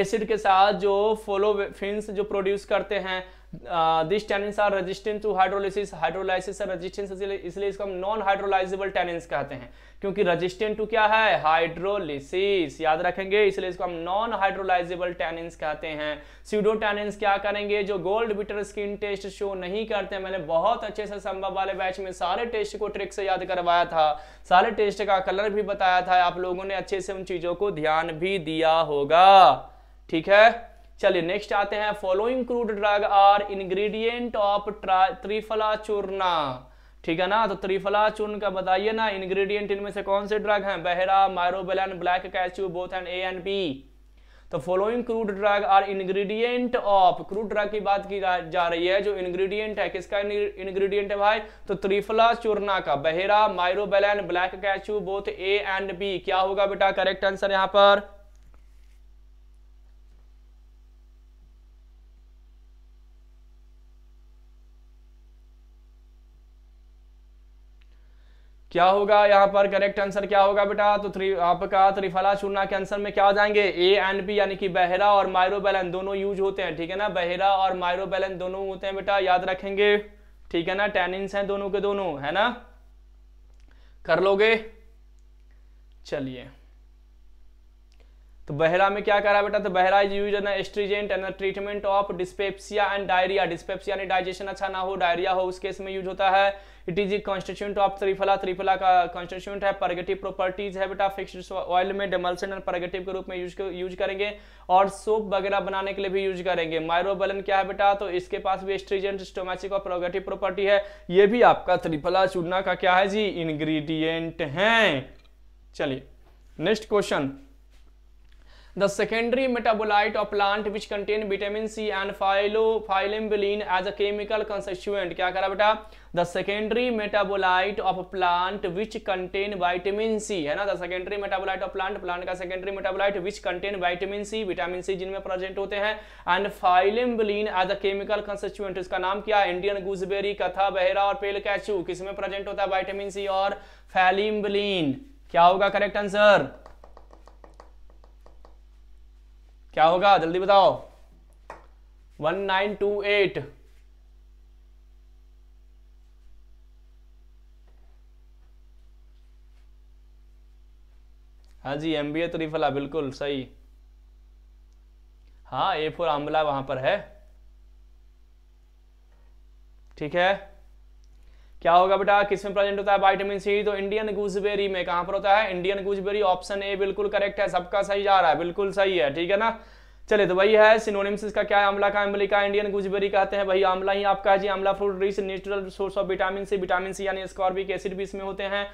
एसिड के साथ जो फोलोफिन जो प्रोड्यूस करते हैं this tannins are resistant to hydrolysis hydrolysis resistance इसलिए इसको हम नॉन हाइड्रोलाइजेबल टैनिन्स कहते हैं क्योंकि रजिस्टेंट टू क्या है हाइड्रोलिसिस याद रखेंगे इसलिए इसको हम नॉन हाइड्रोलाइजेबल टैनिन्स कहते हैं स्यूडोटैनिन्स क्या करेंगे जो goldbeater skin test show नहीं करते मैंने बहुत अच्छे से संभव वाले बैच में सारे टेस्ट को ट्रिक से याद करवाया था सारे टेस्ट का कलर भी बताया था आप लोगों ने अच्छे से उन चीजों को ध्यान भी दिया होगा ठीक है चलिए नेक्स्ट आते हैं following crude drug are ingredient of Triphala churna ठीक है ना तो त्रिफला चूर्ण का बताइए ना इंग्रेडिएंट इनमें से कौन से ड्रग हैं Bahera myrobalan black catechu both and A and B तो following crude drug are ingredient of crude drug की बात की जा रही है जो इंग्रेडिएंट है किसका इंग्रेडिएंट है भाई तो त्रिफला चूर्णा का Bahera myrobalan black catechu both A and B क्या होगा बेटा करेक्ट आंसर यहां पर क्या होगा यहाँ पर करेक्ट आंसर क्या होगा बेटा तो थ्री आपका त्रिफला चूर्णा के आंसर में क्या हो जाएंगे ए एंड बी यानी कि बहरा और माइरोबैलन दोनों यूज होते हैं ठीक है ना बहरा और माइरोबैलन दोनों होते हैं बेटा याद रखेंगे ठीक है ना टेनिंस हैं दोनों के दोनों है ना कर लोगे चलिए तो बहरा में क्या करा बेटा तो Bahera is use an astringent and treatment of dyspepsia and diarrhoea dyspepsia digestion अच्छा ना हो डायरिया हो उस केस में यूज होता है it is a constituent of Triphala Triphala का कॉन्स्टिट्यूंट है परगेटिव प्रॉपर्टीज है बेटा फिक्स ऑयल में डेमल्सन और परगेटिव के रूप में यूज यूज करेंगे और सोप वगैरह बनाने के लिए भी यूज करेंगे माइरोबलन क्या है बेटा तो इसके पास भी स्ट्रीजेंट स्टोमैचिक और प्रोगेटिव प्रॉपर्टी है ये भी आपका त्रिफला चूना का क्या है जी इंग्रीडियंट है चलिए next question the secondary metabolite of plant which contain vitamin C and phyllo phyllemblin as a chemical constituent क्या करा बेटा the secondary metabolite of plant which contain vitamin C है ना the secondary metabolite of plant plant का secondary metabolite which contain vitamin C vitamin C जिनमें present होते हैं and phyllemblin as a chemical constituent इसका नाम क्या इंडियन गुजबेरी कथा बहरा और पेल कैचू किसमें प्रेजेंट होता है विटामिन सी और फाइलिम्बलिन क्या होगा करेक्ट आंसर क्या होगा जल्दी बताओ वन नाइन टू एट हाँ जी एम बी ए त्रिफला तो बिल्कुल सही हाँ ए फोर आंवला वहां पर है ठीक है क्या होगा बेटा किसमें प्रेजेंट होता है वाइटामिन सी तो इंडियन गुजबेरी में कहां पर होता है इंडियन गूसबेरी ऑप्शन ए बिल्कुल करेक्ट है सबका सही जा रहा है बिल्कुल सही है ठीक है ना चले तो वही है सिनोनिम्स इसका क्या है आमला का अम्बिलिका इंडियन गुजबेरी कहते हैं भाई आमला ही आपका जी amla fruit rich natural source of vitamin C vitamin C यानी स्कॉर्बिक एसिड भी इसमें होते हैं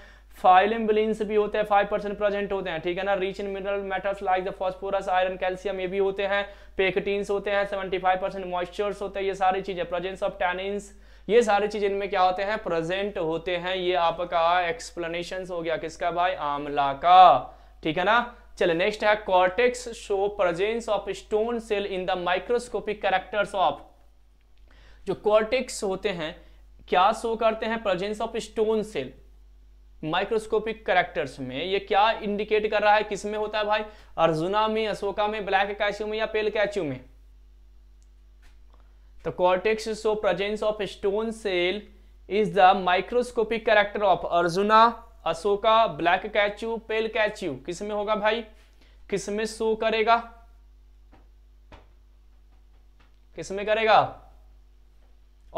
फाइलिम बिलिंस भी होते हैं फाइव परसेंट प्रेजेंट होते हैं ठीक है ना rich in mineral metals like the phosphorus iron calcium ये भी होते हैं पेकटीन्स होते हैं सेवेंटी फाइव परसेंट मॉइस्चर्स होते हैं ये सारी चीज़ें प्रेजेंस ऑफ टैनिन्स ये सारी चीज इनमें क्या होते हैं प्रेजेंट होते हैं ये आपका एक्सप्लेनेशन हो गया किसका भाई आमला का ठीक है ना चले नेक्स्ट है cortex show presence of stone cell in the microscopic characters of जो कॉर्टेक्स होते हैं क्या शो करते हैं presence of stone cell microscopic characters में ये क्या इंडिकेट कर रहा है किसमें होता है भाई अर्जुना में अशोका में ब्लैक कैच्यू में या पेल कैच्यू में The cortex show presence of stone cell is the microscopic character of Arjuna, Ashoka, black कैच्यू pale कैच्यू किस में होगा भाई किस में शो करेगा किस में करेगा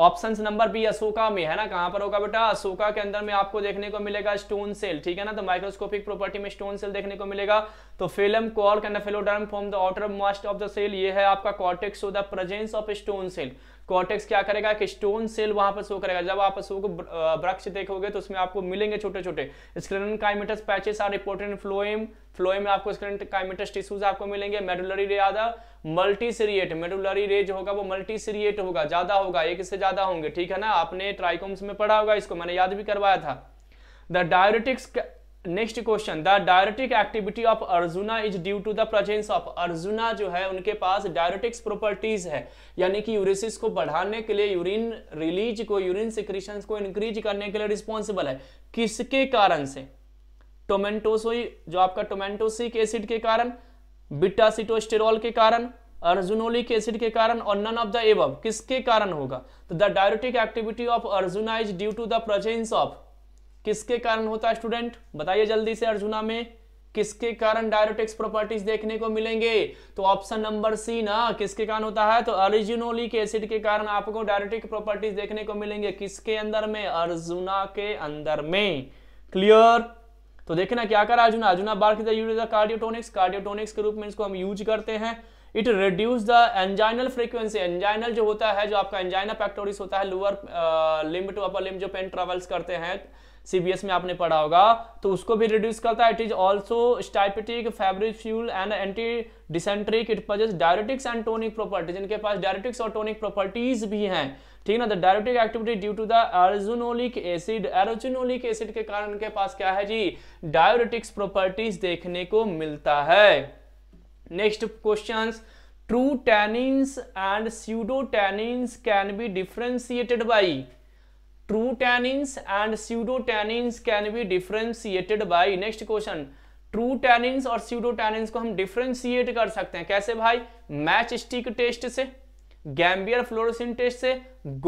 ऑप्शन नंबर बी अशोका में है ना कहां पर होगा बेटा अशोका के अंदर में आपको देखने को मिलेगा स्टोन सेल ठीक है ना तो माइक्रोस्कोपिक प्रॉपर्टी में स्टोन सेल देखने को मिलेगा तो phellem cork and phelloderm from the outermost of the cell ये है आपका cortex the presence of stone cell cortex क्या करेगा कि स्टोन सेल वहां पर शो करेगा जब आप शो को वृक्ष देखोगे तो उसमें आपको मिलेंगे छोटे छोटे sclerenchymatous patches are important phloem phloem में आपको स्क्रीन काइमेटस टिश्यूज आपको मिलेंगे मेडुलरी रे आधा मल्टी सीरिएट मेडुलरी रेज होगा वो मल्टी सीरिएट होगा ज्यादा होगा एक से ज्यादा होंगे ठीक है ना आपने ट्राइकोम्स में पढ़ा होगा इसको मैंने याद भी करवाया था the diuretics next question the diuretic activity of Arjuna is due to the presence of Arjuna जो है उनके पास डायरेटिक्स प्रॉपर्टीज है यानी कि यूरिसिस को बढ़ाने के लिए यूरिन रिलीज को यूरिन सिक्रीशन को इंक्रीज करने के लिए रिस्पॉन्सिबल है किसके कारण से टोमेंटोसोई जो आपका टोमेंटोसिक एसिड के कारण बिटासिटोस्टेरॉल के कारण अर्जुनोलिक एसिड के कारण और नन ऑफ द एबव किसके कारण होगा तो the diuretic activity of Arjuna is due to the presence of किसके कारण होता है स्टूडेंट बताइए जल्दी से अर्जुना में किसके कारण डायरेक्ट प्रॉपर्टीज देखने को मिलेंगे तो ऑप्शन नंबर सी ना किसके कारण होता है तो अर्जुनोलिक एसिड के कारण आपको डायरेक्ट प्रॉपर्टीज देखने को मिलेंगे किसके अंदर में अर्जुना के अंदर में क्लियर तो देखे ना क्या करा अर्जुना अर्जुना बार की कार्डियोटोनिक्स कार्डियोटोनिक्स के रूप में इसको हम यूज करते हैं it reduce the anginal frequency anginal जो होता है जो आपका एंजाइना पैक्टोरिस होता है lower limb to upper limb जो पेन ट्रेवल्स करते हैं सीबीएस में आपने पढ़ा होगा तो उसको भी रिड्यूस करता है it is also styptic febrifuge and antidysenteric it possesses diuretics and tonic properties इनके पास डायरेटिक्स और टोनिक प्रॉपर्टीज भी हैं ठीक है ना the diuretic activity due to the arjunolic acid arjunolic acid के कारण इनके पास क्या है जी डायोरेटिक्स प्रॉपर्टीज देखने को मिलता है next question true tannins and pseudo tannins can be differentiated by true tannins and pseudo tannins can be differentiated by next question true tannins और सीडो टैनिंग्स को हम डिफ्रेंशिएट कर सकते हैं कैसे भाई मैच स्टिक टेस्ट से गैम्बियर फ्लोरोसिन टेस्ट से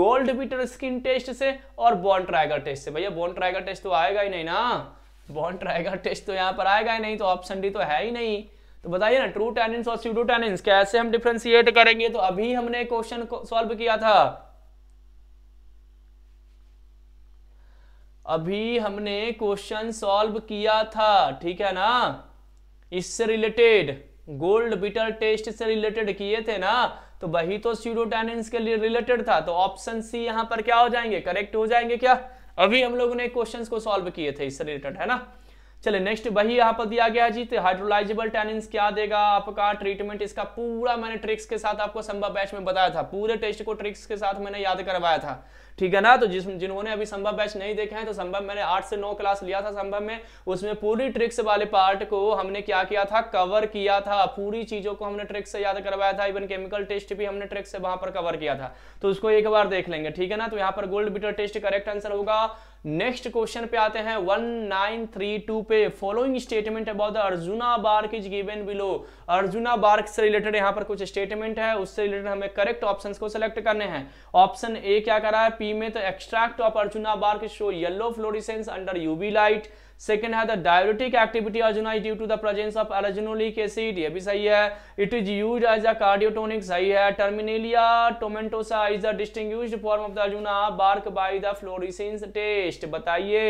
गोल्ड बीटर स्किन टेस्ट से और बॉन्ड ट्राइगर टेस्ट से भैया बॉन्ड ट्राइगर टेस्ट तो आएगा ही नहीं ना बॉन्ड ट्राइगर टेस्ट तो यहाँ पर आएगा ही नहीं तो ऑप्शन डी तो है ही नहीं तो बताइए ना ट्रू टैनिंग्स और सीडो टैनिंग्स कैसे हम डिफ्रेंशिएट करेंगे तो अभी हमने क्वेश्चन को सॉल्व किया था अभी हमने क्वेश्चन सॉल्व किया था ठीक है ना इससे रिलेटेड गोल्ड बिटर टेस्ट से रिलेटेड किए थे ना तो वही तो सीरोटेनिन्स के लिए रिलेटेड था तो ऑप्शन सी यहाँ पर क्या हो जाएंगे करेक्ट हो जाएंगे क्या अभी हम लोगों ने क्वेश्चंस को सॉल्व किए थे इससे रिलेटेड है ना चले नेक्स्ट वही यहाँ पर दिया गया जी तो हाइड्रोलाइजेबल टेनिन्स क्या देगा आपका ट्रीटमेंट इसका पूरा मैंने ट्रिक्स के साथ आपको संभव बैच में बताया था पूरे टेस्ट को ट्रिक्स के साथ मैंने याद करवाया था ठीक है ना तो जिस जिन्होंने अभी संभव बैच नहीं देखा है तो संभव मैंने आठ से नौ क्लास लिया था संभव में उसमें पूरी ट्रिक्स वाले पार्ट को हमने क्या किया था कवर किया था पूरी चीजों को हमने ट्रिक्स से याद करवाया था इवन केमिकल टेस्ट भी हमने ट्रिक्स से वहां पर कवर किया था तो उसको एक बार देख लेंगे ठीक है ना तो यहाँ पर goldbeater test correct answer होगा नेक्स्ट क्वेश्चन पे आते हैं 1932 पे following statement about the Arjuna bark is given below Arjuna bark से रिलेटेड यहां पर कुछ स्टेटमेंट है उससे रिलेटेड हमें करेक्ट ऑप्शंस को सिलेक्ट करने हैं ऑप्शन ए क्या करा है पी में तो extract of Arjuna bark show yellow fluorescence under UV light second है the diabetic activity Arjuna is due to the presence of arjunolic acid ये भी सही है it is use as a cardiotonic सही है Terminalia tomentosa is the distinct form of the Arjuna bark by the fluorescence test बताइए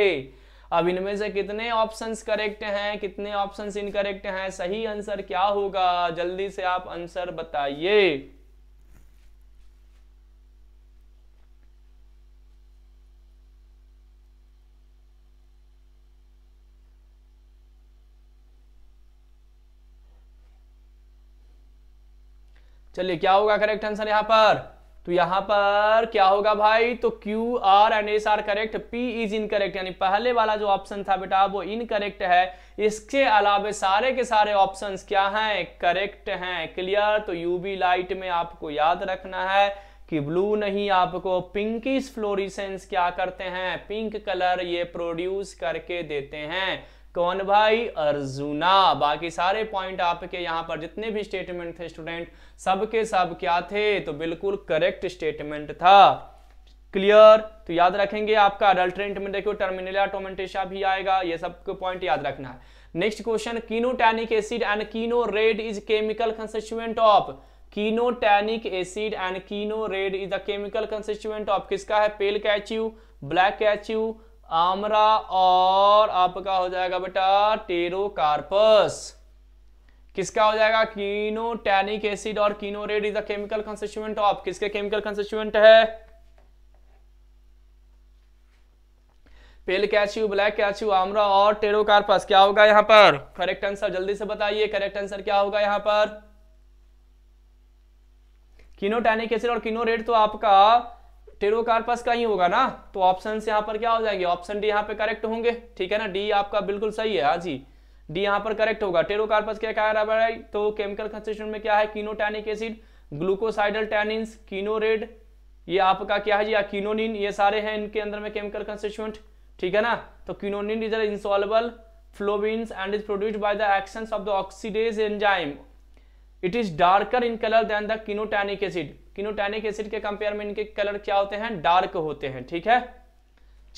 अब इनमें से कितने ऑप्शंस करेक्ट हैं कितने ऑप्शंस इनकरेक्ट हैं सही आंसर क्या होगा जल्दी से आप आंसर बताइए चलिए क्या होगा करेक्ट आंसर यहां पर तो यहां पर क्या होगा भाई तो Q R and S are correct P is incorrect यानी पहले वाला जो ऑप्शन था बेटा वो इनकरेक्ट है इसके अलावा सारे के सारे ऑप्शन क्या हैं करेक्ट हैं क्लियर तो यूवी लाइट में आपको याद रखना है कि ब्लू नहीं आपको पिंकिस फ्लोरिसेंस क्या करते हैं पिंक कलर ये प्रोड्यूस करके देते हैं कौन भाई अर्जुना बाकी सारे पॉइंट आपके यहाँ पर जितने भी स्टेटमेंट थे स्टूडेंट सब के सब क्या थे तो बिल्कुल करेक्ट स्टेटमेंट था क्लियर तो याद रखेंगे आपका अडल्ट्रेंट में देखो टर्मिनला टोमेंटेशा भी आएगा ये सब को पॉइंट याद रखना है next question kinotannic acid and kino red is chemical constituent of kinotannic acid and kino red is the chemical constituent of किसका है पेल कैच्यू ब्लैक कैच्यू आमरा और आपका हो जाएगा बेटा टेरोकार्पस किसका हो जाएगा कीनोटैनिक एसिड और kino red is the chemical constituent of किसके केमिकल कंस्टिट्यूएंट है पेल कैच्यू ब्लैक कैच्यू आमरा और टेरोकार्पस क्या होगा यहां पर करेक्ट आंसर जल्दी से बताइए करेक्ट आंसर क्या होगा यहां पर किनोटैनिक एसिड और रेड तो आपका टेरोकार्पस का ही होगा ना तो ऑप्शन यहां पर क्या हो जाएंगे ऑप्शन डी यहां पे करेक्ट होंगे ठीक है ना डी आपका बिल्कुल सही है हाजी डी यहां पर करेक्ट होगा टेरोकार्पस क्या कह रहा है तो केमिकल कंस्टिट्यूशन में क्या है कीनोटैनिक एसिड ग्लूकोसाइडल टैनिन्स कीनोरेड ये आपका क्या है जी कीनोनिन ये सारे हैं इनके अंदर में केमिकल कंस्टिट्यूंट ठीक है ना तो kinonin is a insoluble phlobaphenes and is produced by the actions of the oxidase enzyme it is darker in colour than the kinotannic acid kinotannic acid के कंपेयर में इनके कलर क्या होते हैं डार्क होते हैं ठीक है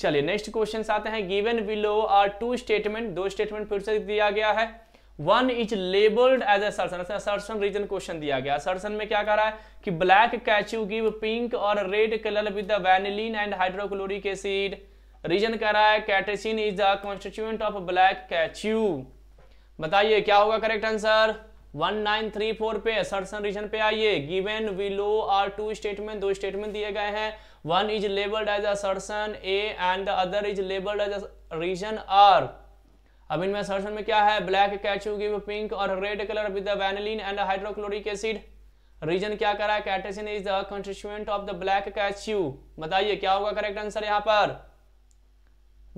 चलिए नेक्स्ट क्वेश्चन आते हैं given below are two statement दो स्टेटमेंट फिर से दिया गया है one is labelled as assertion reason question दिया गया असर्सन में क्या कह रहा है कि ब्लैक कैचू गिव पिंक और red colour with the vanillin and hydrochloric acid reason कह रहा है catechin is the constituent of black catechu बताइए क्या होगा करेक्ट आंसर 1934 पे assertion region पे आइए given below are two statement दो स्टेटमेंट दिए गए हैं one is labelled as assertion A and the other is labelled as reason R अब इनमें असर्सन में क्या है ब्लैक कैचू गिव पिंक और red colour with the vanillin and hydrochloric acid reason क्या करा है catechin is the constituent of the black catechu बताइए क्या होगा करेक्ट आंसर यहां पर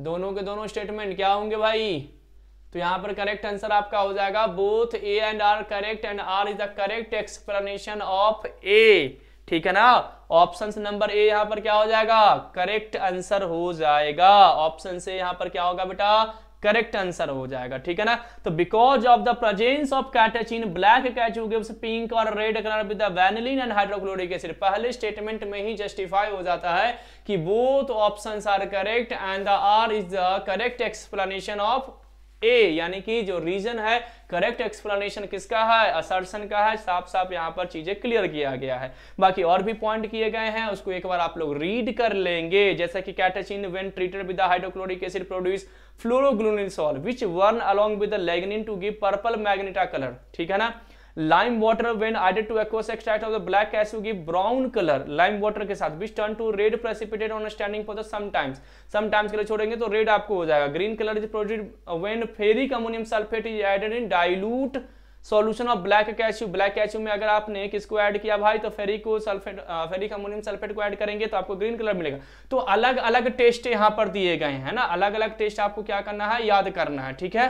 दोनों के दोनों स्टेटमेंट क्या होंगे भाई तो यहाँ पर करेक्ट आंसर आपका हो जाएगा both A and R correct and R is the correct explanation of A ठीक है ना ऑप्शन नंबर ए यहां पर क्या हो जाएगा करेक्ट आंसर हो जाएगा ऑप्शन से यहां पर क्या होगा बेटा करेक्ट आंसर हो जाएगा ठीक है ना तो because of the presence of catechin black catechu gives pink और red colour with vanillin and hydrochloric acid पहले स्टेटमेंट में ही जस्टिफाई हो जाता है कि both options are correct and the R is the correct explanation of A यानी कि जो रीजन है करेक्ट एक्सप्लेनेशन किसका है असर्सन का है साफ साफ यहाँ पर चीजें क्लियर किया गया है बाकी और भी पॉइंट किए गए हैं उसको एक बार आप लोग रीड कर लेंगे जैसे कि catechin when treated with hydrochloric acid produce phloroglucinol which burn along with lignin to give purple magenta colour ठीक है ना lime water when added to ex extract of the black S U brown colour lime water के साथ which turn to red precipitated on standing for the sometimes sometimes के लिए छोड़ेंगे तो red आपको हो जाएगा green colour is produced when ferric ammonium sulphate is added in dilute solution of black catechu black catechu में अगर आपने किसको ऐड किया भाई तो फेरी को सल्फेट फेरी अमोनियम सल्फेट को ऐड करेंगे तो आपको ग्रीन कलर मिलेगा तो अलग अलग टेस्ट यहां पर दिए गए हैं ना अलग अलग टेस्ट आपको क्या करना है याद करना है ठीक है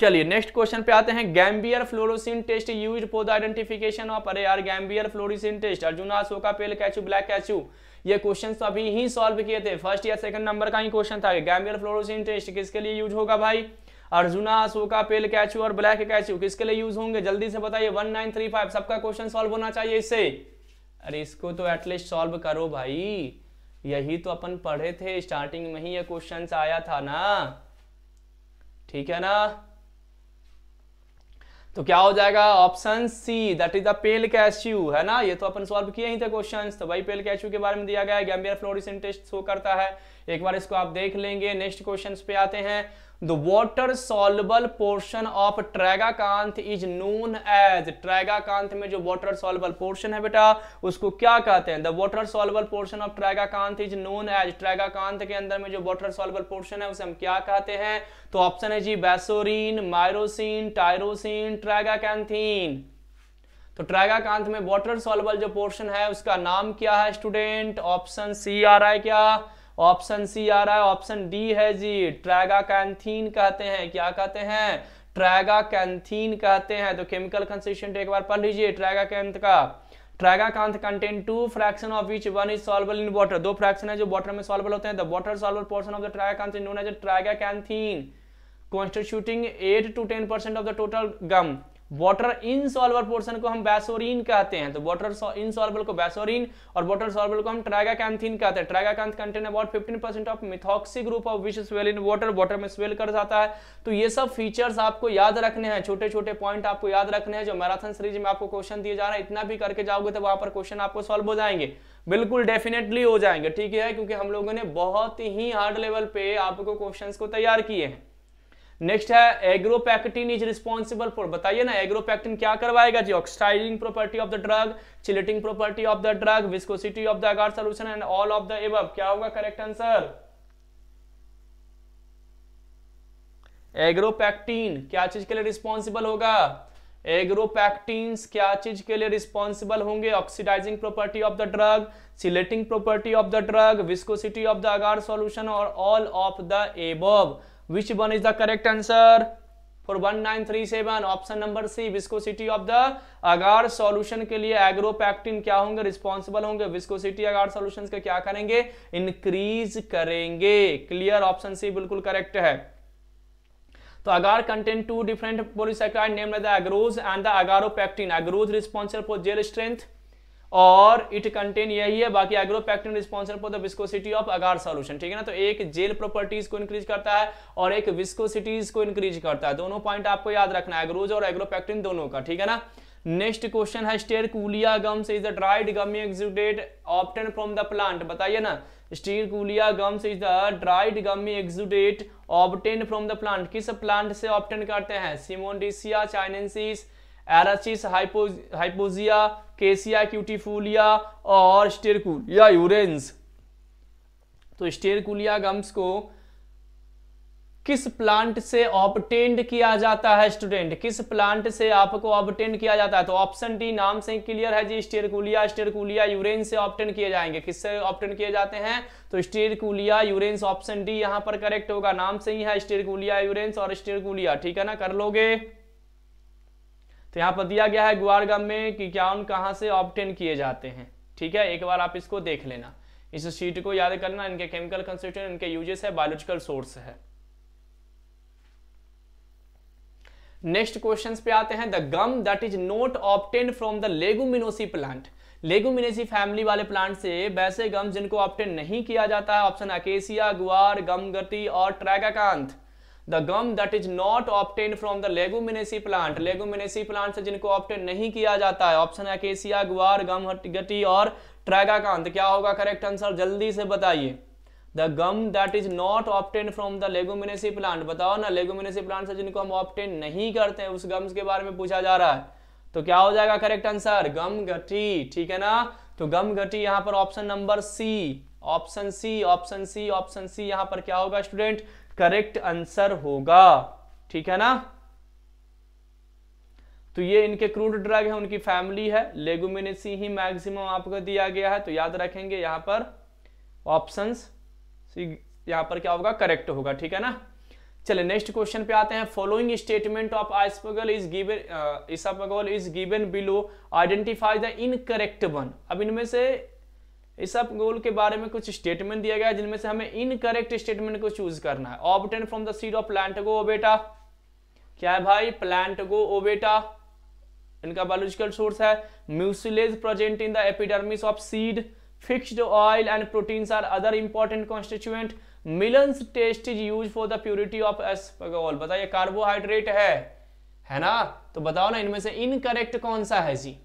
चलिए नेक्स्ट क्वेश्चन पे आते हैं gambier fluorescein test use for the identification of अरे यार gambier fluorescein test Arjun Ashoka pale catechu black catechu ये क्वेश्चन तो अभी ही सॉल्व किए थे फर्स्ट या सेकंड नंबर का ही क्वेश्चन था गैम्बियर फ्लोरोसिन टेस्ट किसके लिए यूज होगा भाई अर्जुना अशोका पेल कैचू और ब्लैक कैचू किसके लिए यूज होंगे जल्दी से बताइए वन नाइन थ्री फाइव सबका क्वेश्चन सॉल्व होना चाहिए इससे अरे इसको तो एटलीस्ट सॉल्व करो भाई यही तो अपन पढ़े थे स्टार्टिंग में ही ये क्वेश्चन आया था ना ठीक है ना तो क्या हो जाएगा option C that is the pale catechu है ना ये तो अपन सॉल्व किए ही थे क्वेश्चन तो भाई पेल कैश्यू के बारे में दिया गया है गैम्बियर टेस्ट शो करता है एक बार इसको आप देख लेंगे नेक्स्ट क्वेश्चन पे आते हैं the water soluble portion of tragacanth is known as tragacanth में जो वॉटर सॉल्बल पोर्शन है बेटा उसको क्या कहते हैं the water soluble portion of tragacanth is known as tragacanth के अंदर में जो वॉटर सॉल्बल पोर्शन है उसे हम क्या कहते हैं तो ऑप्शन है जी बैसोरीन मायरोसिन टायरोसिन ट्रैगाकैंथीन तो ट्रैगाकांत में वॉटर सॉल्बल जो पोर्शन है उसका नाम क्या है स्टूडेंट ऑप्शन सी आ रहा है क्या ऑप्शन सी आ रहा है ऑप्शन डी है जी ट्रैगा कैंथीन कहते हैं क्या कहते हैं ट्रैगा कैंथीन कहते हैं तो केमिकल कंसिस्टेंट एक बार पढ़ लीजिए ट्रैगा कैंथ का tragacanth contain two fraction of which one is soluble in water दो फ्रैक्शन है जो वॉटर में सॉल्वल होते हैं the water soluble portion of the tragacanth known as tragacanthin constituting eight to ten percent of the total gum water insoluble portion को हम बैसोरिन कहते हैं तो वाटर इनसॉल्बल को बैसोरिन और वाटर सॉल्बल को हम ट्राइगाकैंथिन कहते हैं tragacanth contain about 15 percent of methoxy group of which swell in water water में स्वेल कर जाता है तो ये सब फीचर्स आपको याद रखने हैं छोटे छोटे पॉइंट आपको याद रखने हैं जो मैराथन सीरीज में आपको क्वेश्चन दिए जा रहे हैं इतना भी करके जाओगे तो वहां पर क्वेश्चन आपको सॉल्व हो जाएंगे बिल्कुल डेफिनेटली हो जाएंगे ठीक है क्योंकि हम लोगों ने बहुत ही हार्ड लेवल पे आपको क्वेश्चन को तैयार किए हैं नेक्स्ट है एग्रोपैक्टिन इज रिस्पॉन्सिबल फॉर बताइए ना एग्रोपैक्टिन क्या करवाएगा जी oxidizing property of the drug chelating property of the drug viscosity of the agar solution and all of the above क्या होगा करेक्ट आंसर एग्रोपैक्टीन क्या चीज के लिए रिस्पॉन्सिबल होगा एग्रोपैक्टीन क्या चीज के लिए रिस्पॉन्सिबल होंगे oxidizing property of the drug chelating property of the drug viscosity of the agar solution और all of the above which one is the correct answer for one nine three seven option number C viscosity of the agar solution के लिए एग्रोपैक्टिन क्या होंगे responsible होंगे viscosity अगार solutions का क्या करेंगे increase करेंगे क्लियर ऑप्शन सी बिल्कुल करेक्ट है तो agar contain two different polysaccharide named as the agarose and the agaropectin. Agarose responsible for gel और इट कंटेन यही है बाकी agaropectin responsible for the viscosity of agar solution ठीक है ना तो एक जेल प्रॉपर्टीज को इंक्रीज करता है और एक विस्कोसिटीज को इंक्रीज करता है दोनों पॉइंट आपको याद रखना है एग्रोज और एग्रोपैक्टिन दोनों का ठीक है ना नेक्स्ट क्वेश्चन है sterculia gums is the dried gummy exudate obtain from the plant बताइए ना sterculia gums is the dried gummy exudate obtain from the plant किस प्लांट से ऑप्टेन करते हैं सिमोनडिसिया चाइनेसिस एराचिस हाइपोजिया केसिया क्यूटीफुलिया और स्टेरकूल या यूरेन्स तो स्टेरकुलिया गम्स को किस प्लांट से ऑपटेंड किया जाता है स्टूडेंट किस प्लांट से आपको ऑपटेंड किया जाता है तो ऑप्शन डी नाम से क्लियर है जी स्टेरकुलिया स्टेरकुलिया यूरेन से ऑप्टेंड किए जाएंगे किससे ऑप्टेंड किए जाते हैं तो स्टेरकुलिया यूरेन्स ऑप्शन डी यहां पर करेक्ट होगा नाम से ही है स्टेरकुलिया यूरेन्स और स्टेरकुलिया ठीक है ना कर लोगे तो यहाँ पर दिया गया है गम में कि क्या कहाँ से ऑप्टेन किए जाते हैं ठीक है एक बार आप इसको देख लेना इस शीट को याद करना इनके केमिकल कंस्टिट्यूशन इनके यूजेस है बायोलॉजिकल सोर्स है नेक्स्ट क्वेश्चन पे आते हैं the gum that is not obtain from the leguminosae plant leguminosae family वाले प्लांट से वैसे गम जिनको ऑप्टेन नहीं किया जाता है ऑप्शन अकेसिया गुआर गति और tragacanth The gum that is not obtained from the leguminosae plant, leguminosae plant से जिनको ऑप्टेन नहीं किया जाता है ऑप्शन है केसिया ग्वार गम हटगटी और ट्रैगाकांत क्या होगा करेक्ट आंसर जल्दी से बताइए the gum that is not obtain from the leguminosae plant बताओ ना लेगोमिनेसी प्लांट से जिनको हम ऑप्टेन नहीं करते हैं उस गम्स के बारे में पूछा जा रहा है तो क्या हो जाएगा करेक्ट आंसर गम घटी ठीक है ना तो गम घटी यहाँ पर option number C option C option C option C यहाँ पर क्या होगा स्टूडेंट करेक्ट आंसर होगा ठीक है ना तो ये इनके क्रूड ड्रग है उनकी फैमिली है लेगुमिनेसी ही मैक्सिमम आपको दिया गया है तो याद रखेंगे यहां पर ऑप्शन यहां पर क्या होगा करेक्ट होगा ठीक है ना चले नेक्स्ट क्वेश्चन पे आते हैं following statement of isabgol is given isabgol is given below identify the incorrect one अब इनमें से इस सब गोल के बारे में कुछ स्टेटमेंट दिया गया है जिनमें से हमें इनकरेक्ट स्टेटमेंट को चूज करना है obtain from the seed of plantago ovata क्या है भाई प्लांटगो ओबेटा इनका बायोलॉजिकल सोर्स है mucilage present in the epidermis of seed fixed oil and proteins are other important constituent millon's test is used for the purity of asparagol बताइए carbohydrate है है ना तो बताओ ना इनमें से इनकरेक्ट कौन सा है जी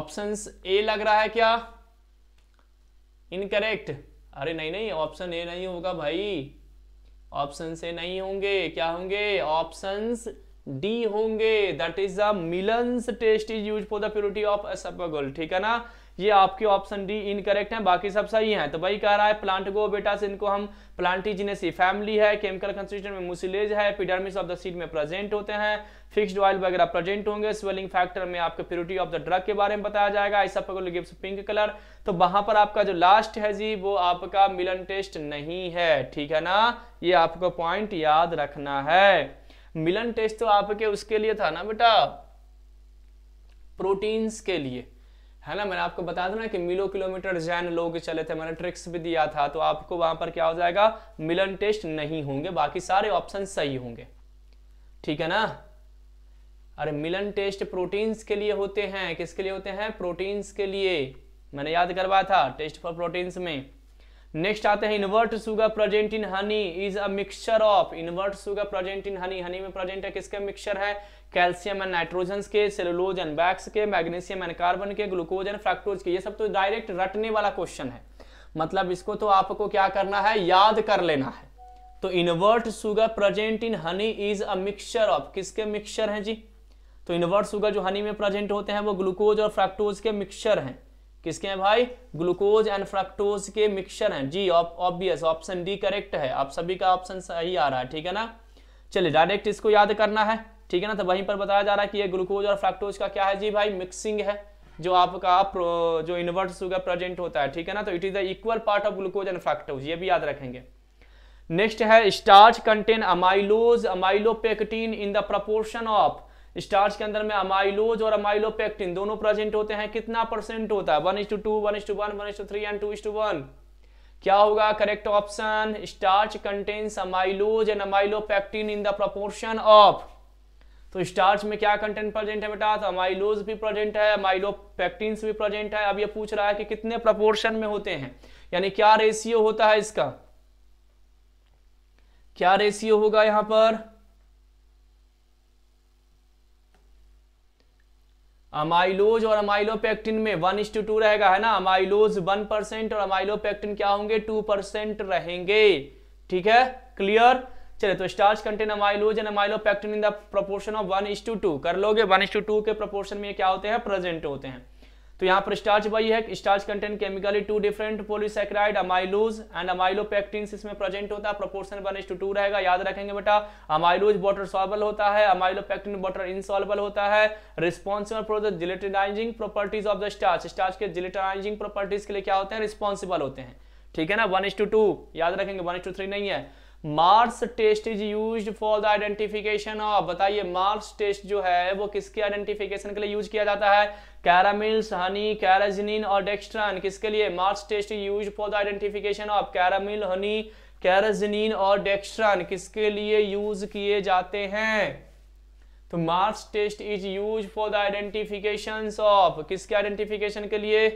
ऑप्शंस ए लग रहा है क्या इनकरेक्ट अरे नहीं नहीं ऑप्शन ए नहीं होगा भाई ऑप्शन से नहीं होंगे क्या होंगे ऑप्शंस डी होंगे that is the Millon test is use for the purity of isabgol ठीक है ना ये आपके ऑप्शन डी इनकरेक्ट है बाकी सब सही है तो वही कह रहा है प्लांट गो बेटा से इनको हम प्लांटीजिनेसी फैमिली है केमिकल कंस्टिट्यूशन में मुसिलेज है पिडर्मिस ऑफ द सीड में प्रेजेंट होते हैं फिक्स्ड ऑयल वगैरह प्रेजेंट होंगे स्वेलिंग फैक्टर में आपके प्योरिटी ऑफ द ड्रग के बारे में बताया जाएगा ऐसा पकड़ गिव्स पिंक कलर तो वहां पर आपका जो लास्ट है जी वो आपका मिलन टेस्ट नहीं है ठीक है ना ये आपको पॉइंट याद रखना है मिलन टेस्ट तो आपके उसके लिए था ना बेटा प्रोटीन्स के लिए है ना मैंने आपको बता दू ना कि मिलो किलोमीटर जैन लोग चले थे मैंने ट्रिक्स भी दिया था तो आपको वहां पर क्या हो जाएगा मिलन टेस्ट नहीं होंगे बाकी सारे ऑप्शन सही होंगे ठीक है ना अरे मिलन टेस्ट प्रोटीन्स के लिए होते हैं किसके लिए होते हैं प्रोटीन्स के लिए मैंने याद करवाया था टेस्ट फॉर प्रोटीन्स में नेक्स्ट आते हैं invert sugar present in honey is a mixture of invert sugar present in honey honey में प्रेजेंट है किसके मिक्सचर है कैल्शियम एंड नाइट्रोजन के सेलुलोज एंड बैक्स के मैग्नीशियम एंड कार्बन के ग्लूकोज एंड फ्रैक्टोज के ये सब तो डायरेक्ट रटने वाला क्वेश्चन है मतलब इसको तो आपको क्या करना है याद कर लेना है तो invert sugar present in honey is a mixture of किसके मिक्सचर हैं जी तो इन्वर्ट सुगर जो हनी में प्रेजेंट होते हैं वो ग्लूकोज और फ्रैक्टोज के मिक्सचर हैं किसके हैं भाई ग्लूकोज एंड फ्रक्टोज के मिक्सचर हैं जी ऑब्वियस ऑप्शन डी करेक्ट है आप सभी का ऑप्शन सही आ रहा है ठीक है ना चलिए डायरेक्ट इसको याद करना है ठीक है ना तो वहीं पर बताया जा रहा है कि ये ग्लूकोज और फ्रक्टोज का क्या है जी भाई मिक्सिंग है जो आपका जो इन्वर्ट शुगर प्रेजेंट होता है ठीक है ना तो it is the equal part of glucose and fructose ये भी याद रखेंगे नेक्स्ट है starch contain amylose amylopectin in the proportion of starch के अंदर में अमाइलोज और अमाइलोपेक्टिन दोनों प्रेजेंट होते हैं कितना परसेंट होता है क्या होगा correct option starch contains amylose and amylopectin in the proportion of तो स्टार्च में क्या कंटेंट प्रेजेंट है बेटा तो अमाइलोज भी प्रेजेंट है अमाइलोपेक्टिन भी प्रेजेंट है अब ये पूछ रहा है कि कितने प्रपोर्शन में होते हैं यानी क्या रेशियो होता है इसका क्या रेशियो होगा यहां पर अमाइलोज और अमाइलोपेक्टिन में वन इस टू टू रहेगा है ना अमाइलोज वन परसेंट और अमाइलोपेक्टिन क्या होंगे टू परसेंट रहेंगे ठीक है क्लियर चले तो starch contain amylose and amylopectin in the proportion of one is to two कर लोगे वन इस टू टू के प्रोपोर्शन में क्या होते हैं प्रेजेंट होते हैं तो यहाँ पर स्टार्च वही है starch content chemically two different polysaccharide amylose and amylopectin इसमें प्रेजेंट होता है प्रोपोर्शन वन टू टू रहेगा याद रखेंगे बेटा अमाइलोज वॉटर सॉल्बल होता है अमाइलोपेक्टिन वॉटर इनसॉल्बल होता है responsible for the gelatinizing properties of the starch starch के जिलेटिनाइजिंग प्रॉपर्टीज के लिए क्या होते हैं रिस्पॉन्सिबल होते हैं ठीक है ना वन याद रखेंगे वन नहीं है Marsh test is use for the identification of बताइए मार्स टेस्ट जो है वो किसके आइडेंटिफिकेशन के लिए यूज किया जाता है कैरामिल्स हनी कैराजिन और डेक्स्ट्रन किसके लिए Marsh test use for the identification of caramel honey carrageenan और डेक्स्ट्रन किसके लिए यूज किए जाते हैं तो Marsh test is use for the identification of किसके आइडेंटिफिकेशन के लिए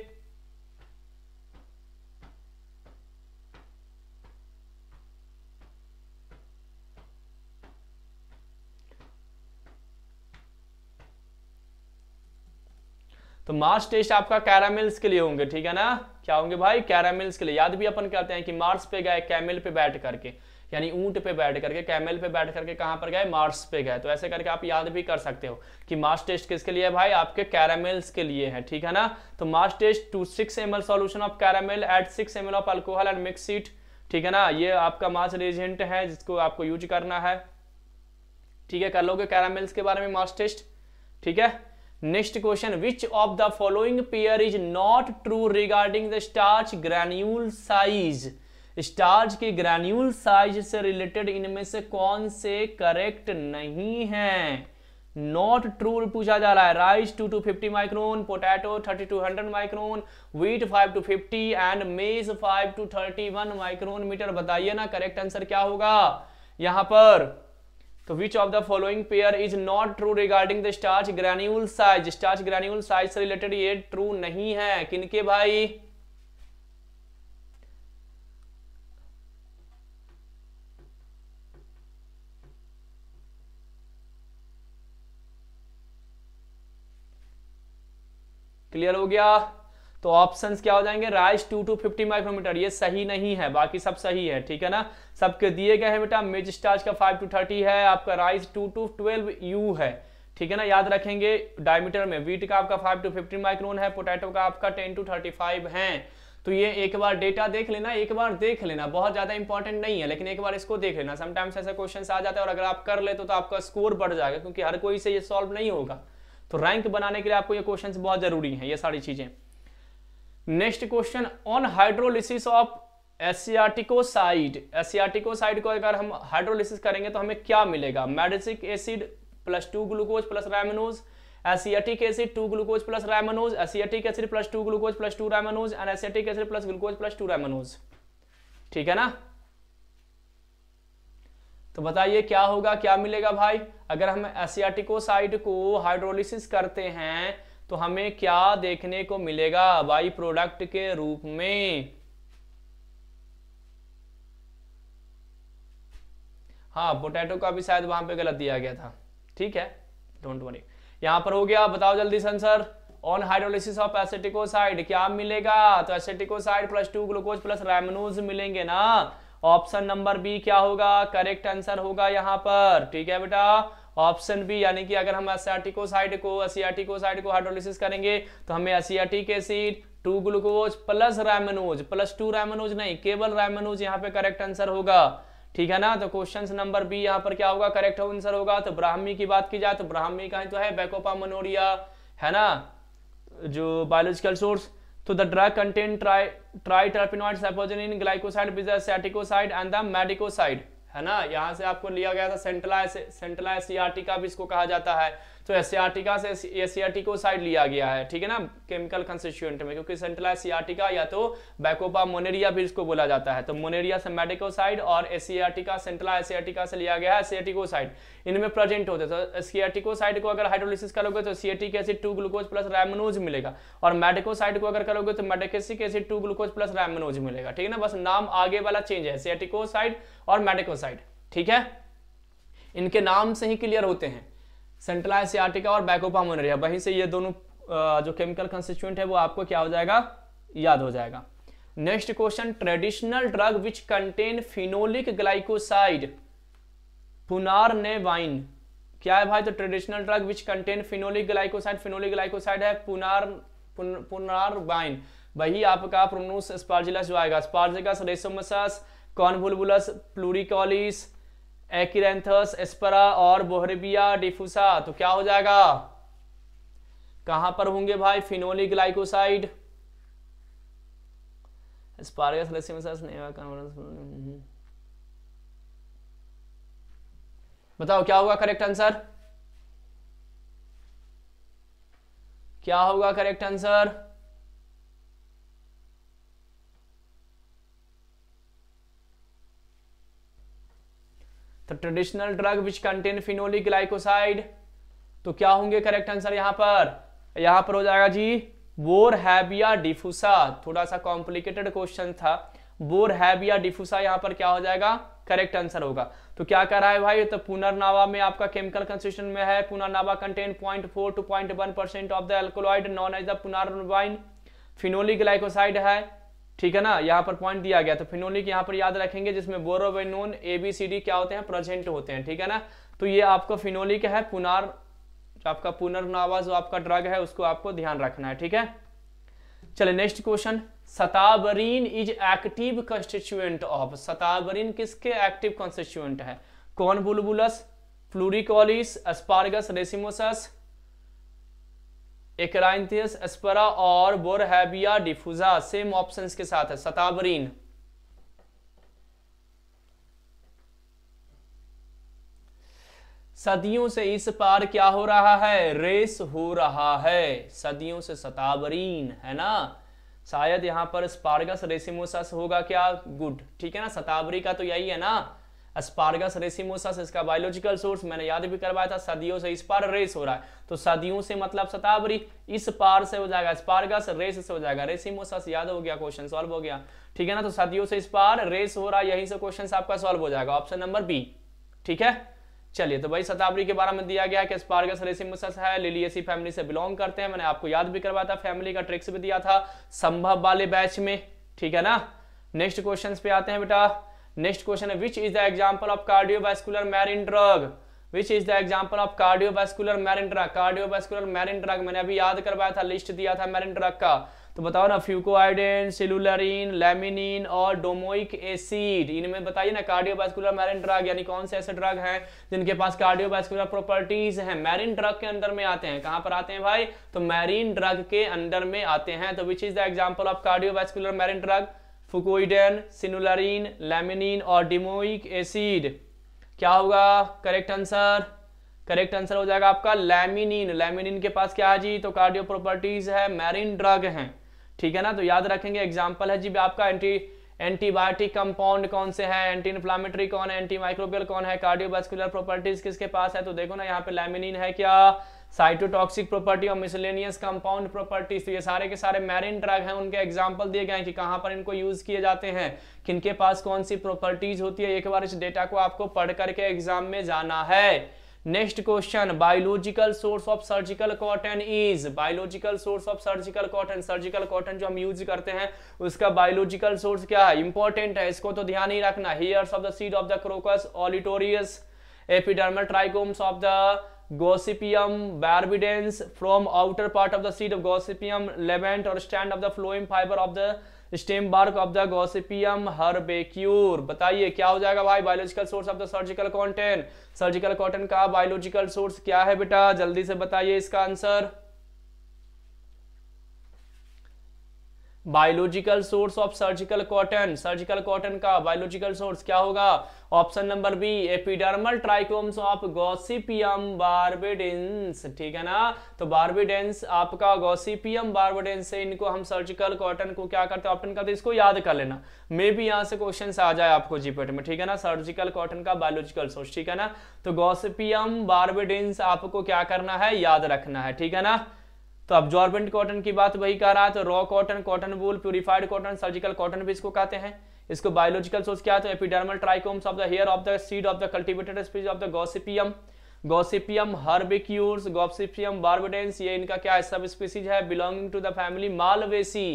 तो मार्स टेस्ट आपका कैरामिल्स के लिए होंगे ठीक है ना क्या होंगे भाई कैरामिल्स के लिए याद भी अपन कहते हैं कि मार्स पे गए कैमिल पे बैठ करके यानी ऊंट पे बैठ करके कैमल पे बैठ करके कहां पर गए मार्स पे गए तो ऐसे करके आप याद भी कर सकते हो कि मार्स टेस्ट किसके लिए है भाई आपके कैरामिल्स के लिए है ठीक है ना तो Marsh test to six M L solution of caramel add six M L of alcohol and mix it ठीक है ना ये आपका मार्स रेजेंट है जिसको आपको यूज करना है ठीक है कर लोगे कैरामिल्स के बारे में मार्स टेस्ट ठीक है next question which of the following pair is not true regarding the starch granule size starch के ग्रैन्यूल साइज से रिलेटेड इनमें से कौन से करेक्ट नहीं है नॉट ट्रू पूछा जा रहा है rice two to fifty micron potato thirty to hundred micron wheat five to fifty and maize five to thirty one micron meter बताइए ना करेक्ट आंसर क्या होगा यहां पर तो which of the following pair is not true regarding the starch granule size starch granule size से related ये true नहीं है किनके भाई क्लियर हो गया तो ऑप्शन क्या हो जाएंगे rice two to fifty micrometer ये सही नहीं है बाकी सब सही है ठीक है ना सबके दिए गए हैं बेटा मिड स्टार्च का फाइव टू थर्टी है आपका rice two to twelve U है ठीक है ना याद रखेंगे डायमीटर में वीट का आपका फाइव टू फिफ्टी माइक्रोन है पोटैटो का आपका टेन टू थर्टी फाइव है तो ये एक बार डेटा देख लेना एक बार देख लेना बहुत ज्यादा इंपॉर्टेंट नहीं है लेकिन एक बार इसको देख लेना समटाइम्स ऐसे क्वेश्चन आ जाता है और अगर आप कर ले तो, तो आपका स्कोर बढ़ जाएगा क्योंकि हर कोई से ये सॉल्व नहीं होगा तो रैंक बनाने के लिए आपको ये क्वेश्चन बहुत जरूरी है ये सारी चीजें next question on hydrolysis of asiaticoside asiaticoside को अगर हम हाइड्रोलिसिस करेंगे तो हमें क्या मिलेगा madecassic acid plus two glucose plus rhamnose asiatic acid two glucose plus rhamnose asiatic acid plus two glucose plus two rhamnose and asiatic acid plus glucose plus two rhamnose ठीक है ना तो बताइए क्या होगा क्या मिलेगा भाई अगर हम एसियाटिकोसाइड को हाइड्रोलिसिस करते हैं तो हमें क्या देखने को मिलेगा बाई प्रोडक्ट के रूप में हाँ पोटैटो का भी शायद वहां पे गलत दिया गया था ठीक है डोंट वरी यहां पर हो गया बताओ जल्दी answer on hydrolysis of asiaticoside क्या मिलेगा तो asiaticoside plus two glucose plus rhamnose मिलेंगे ना ऑप्शन नंबर बी क्या होगा करेक्ट आंसर होगा यहां पर ठीक है बेटा ऑप्शन बी यानी कि अगर हम एसियाटिकोसाइड को एसियाटिकोसाइड को हाइड्रोलिसिस करेंगे तो हमें asiatic acid two glucose plus rhamnose plus two rhamnose नहीं केवल रायमनोज यहाँ पे करेक्ट आंसर होगा ठीक है ना तो क्वेश्चन नंबर बी यहाँ पर क्या होगा करेक्ट आंसर होगा तो ब्राह्मी की बात की जाए तो ब्राह्मी का ही तो है बैकोपा मनोरिया है ना जो बायोलॉजिकल सोर्स तो the drug content tri triterpenoid saponin glycoside बिजर एटिकोसाइड एंड द मेडिकोसाइड है ना यहाँ से आपको लिया गया था सेंट्रलाइज सेंट्रलाइज सीआरटी का भी इसको कहा जाता है तो एसियाटिका से एसियाटिको साइड लिया गया है ठीक है ना केमिकल कंस्टिट्यूएंट में क्योंकि सेंट्रल एसियाटिका या तो बैकोपा मोनेरिया भी इसको बोला जाता है तो मोनेरिया सेमेटिको साइड और एसियाटिका सेंट्रल एसियाटिका से लिया गया है एसियाटिको साइड इनमें प्रेजेंट होते तो एसियाटिको साइड को अगर हाइड्रोलिसिस करोगे तो asiatic acid two glucose plus rhamnose मिलेगा और मेडिको साइड को अगर करोगे तो madecassic acid two glucose plus rhamnose मिलेगा ठीक है ना बस नाम आगे वाला चेंज है एसियाटिको साइड और मेडिको साइड ठीक है इनके नाम से ही क्लियर होते हैं सेंट्रला एसियाटिका और बैकोपा मोनरिया वहीं से ये दोनों जो केमिकल कंस्टिट्यूंट है वो आपको क्या हो जाएगा याद हो जाएगा next question traditional drug which contain phenolic glycoside punarnavine क्या है भाई तो traditional drug which contain phenolic glycoside phenolic glycoside है पुनार पुन, पुनार वाइन वही आपका प्रोनोस स्पार्जिलस जो आएगा स्पार्जिकस रेसोमसस कॉन्वुलबुलस प्लूरिकॉलिस एकिरेंथस एस्परा और बोहरबिया डिफूसा तो क्या हो जाएगा कहां पर होंगे भाई फिनोली ग्लाइकोसाइड बताओ क्या होगा करेक्ट आंसर क्या होगा correct answer the traditional drug which contain phenolic glycoside तो क्या होंगे करेक्ट आंसर यहां पर यहां पर हो जाएगा जी बोर हैबिया डिफूसा थोड़ा सा कॉम्प्लिकेटेड क्वेश्चन था बोर हैबिया डिफूसा यहां पर क्या हो जाएगा करेक्ट आंसर होगा तो क्या कर रहा है भाई तो पुनर्नावा में आपका केमिकल कंस्टिट्यूशन में है punarnava contain 0.4 to 0.1 percent of the alkaloid known as the punarnavine phenolic glycoside है ठीक है ना यहाँ पर पॉइंट दिया गया तो फिनोलिक यहाँ पर याद रखेंगे जिसमें बोरोवेनोन ए बी सी डी क्या होते हैं प्रेजेंट होते हैं ठीक है ना तो ये आपको फिनोलिक है पुनार जो आपका पुनर्नावा जो आपका ड्रग है उसको आपको ध्यान रखना है ठीक है चले next question shatavarin is active constituent of shatavarin किसके एक्टिव कंस्टिट्यूएंट है कौन बुलबुलस फ्लूरिकॉलिस एस्पार्गस रेसिमोसस एकराइंथियस एस्परा और बोरहेबिया डिफ्यूजा सेम ऑप्शंस के साथ है सताबरीन सदियों से इस पार क्या हो रहा है रेस हो रहा है सदियों से सताबरीन है ना शायद यहां पर स्पार्गस रेसिमोसस होगा क्या गुड ठीक है ना सताबरी का तो यही है ना स्पार्गस रेसिमोसस इसका बायोलॉजिकल सोर्स मैंने याद भी करवाया था सदियों से इस पार रेस हो रहा है तो सदियों से मतलब शताबरी इस पार से हो जाएगा इस पार का रेस से हो जाएगा रेसिमोसस याद हो गया क्वेश्चन सॉल्व हो गया ठीक है ना तो सदियों से इस पार रेस हो रहा है यहीं से क्वेश्चन आपका सॉल्व हो जाएगा ऑप्शन नंबर बी ठीक है चलिए तो भाई शताब्दी के बारे में दिया गया कि स्पार्गस रेसिमसस है लिलियसी फैमिली से बिलोंग करते हैं मैंने आपको याद भी करवाया था फैमिली का ट्रिक्स भी दिया था संभव वाले बैच में ठीक है ना नेक्स्ट क्वेश्चंस पे आते हैं बेटा नेक्स्ट क्वेश्चन है which is the example of cardiovascular marine drug which is the example of cardiovascular marine drug cardiovascular marine drug मैंने अभी याद करवाया था लिस्ट दिया था मैरिन ट्रक का तो बताओ ना फ्यूकोआइडेन सिलुलरिन लेमिनिन और डोमोइक एसिड इनमें बताइए ना कार्डियोवैस्कुलर मैरिन ड्रग यानी कौन से ऐसे ड्रग हैं जिनके पास कार्डियोवैस्कुलर प्रॉपर्टीज हैं मैरिन ड्रग के अंदर में आते हैं कहां पर आते हैं भाई तो मैरिन ड्रग के अंदर में आते हैं तो which is the example of cardiovascular marine drug fucoidan sinularin laminine और डिमोइक एसिड क्या होगा करेक्ट आंसर करेक्ट आंसर हो जाएगा आपका लैमिनिन लैमिनिन के पास क्या है जी तो कार्डियो प्रॉपर्टीज है मैरिन ड्रग है ठीक है ना तो याद रखेंगे एग्जाम्पल है जी आपका एंटी एंटीबायोटिक कंपाउंड कौन से हैं एंटी इन्फ्लामेटरी कौन है एंटी माइक्रोबियल कौन है कार्डियोवास्कुलर प्रॉपर्टीज किसके पास है तो देखो ना यहाँ पे लैमिनिन है क्या साइटोटॉक्सिक प्रॉपर्टी और मिसलेनियस कंपाउंड प्रॉपर्टीज तो ये सारे के सारे मैरिन ड्रग हैं उनके एग्जांपल दिए गए हैं कि कहां पर इनको यूज किए जाते हैं किनके पास कौन सी प्रॉपर्टीज होती है एक बार इस डेटा को आपको पढ़ करके एग्जाम में जाना है next question biological source of surgical cotton is biological source of surgical cotton surgical cotton जो हम यूज करते हैं उसका बायोलॉजिकल सोर्स क्या है इंपॉर्टेंट है इसको तो ध्यान ही रखना hairs of the seed of the crocus olitorius epidermal trichomes of the Gossypium barbidens from outer part of the seed of Gossypium levant or stand of the flowing fiber of the stem bark of the Gossypium herbaceum बताइए क्या हो जाएगा भाई biological source of the surgical cotton surgical cotton का biological source क्या है बेटा जल्दी से बताइए इसका answer biological source of surgical cotton surgical cotton का बायोलॉजिकल सोर्स क्या होगा option number B epidermal trichomes of Gossypium barbadense ठीक है ना तो बार्बेडेंस आपका गॉसिपियम बार्बेडेंस से इनको हम सर्जिकल कॉटन को क्या करते हैं ऑप्शन करते हैं इसको याद कर लेना मे भी यहाँ से क्वेश्चन आ जाए आपको जीपेट में ठीक है ना सर्जिकल कॉटन का बायोलॉजिकल सोर्स ठीक है ना तो गॉसिपियम बार्बेडेंस आपको क्या करना है याद रखना है ठीक है ना तो अब्जॉर्बेंट कॉटन की बात वही कह रहा है तो raw cotton cotton wool purified cotton surgical cotton भी इसको कहते हैं इसको बायोलॉजिकल सोर्स क्या है epidermal trichomes of the hair of the seed of the cultivated species of the Gossypium Gossypium हर्बिक्यूर्स गॉसिपियम बार्बडेंस ये इनका क्या है सब स्पीसीज है belonging to the family Malvaceae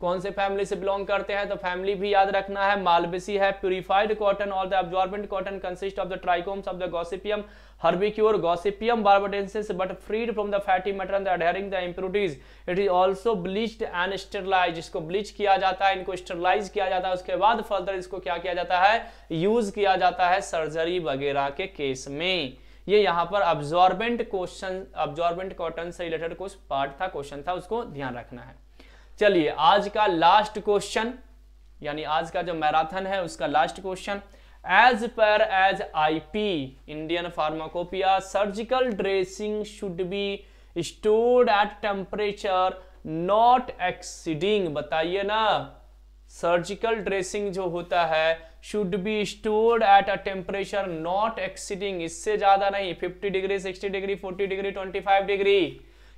कौन से फैमिली से बिलोंग करते हैं तो फैमिली भी याद रखना है मालबेसी है प्यूरिफाइड कॉटन और the absorbent cotton consist of the trichomes of the Gossypium herbaceum Gossypium barbadensis but freed from the fatty matter and adhering the impurities it is also bleached and sterilize इसको bleach किया जाता है इनको sterilise किया जाता है उसके बाद फर्दर इसको क्या किया जाता है यूज किया जाता है सर्जरी वगैरह के केस में ये यहाँ पर अब्जॉर्बेंट क्वेश्चन अब्जॉर्बेंट कॉटन से रिलेटेड कुछ पार्ट था क्वेश्चन था उसको ध्यान रखना है चलिए आज का लास्ट क्वेश्चन यानी आज का जो मैराथन है उसका last question as per as IP Indian Pharmacopoeia surgical dressing should be stored at temperature not exceeding बताइए ना सर्जिकल ड्रेसिंग जो होता है should be stored at a temperature not exceeding इससे ज्यादा नहीं 50 डिग्री 60 डिग्री 40 डिग्री 25 डिग्री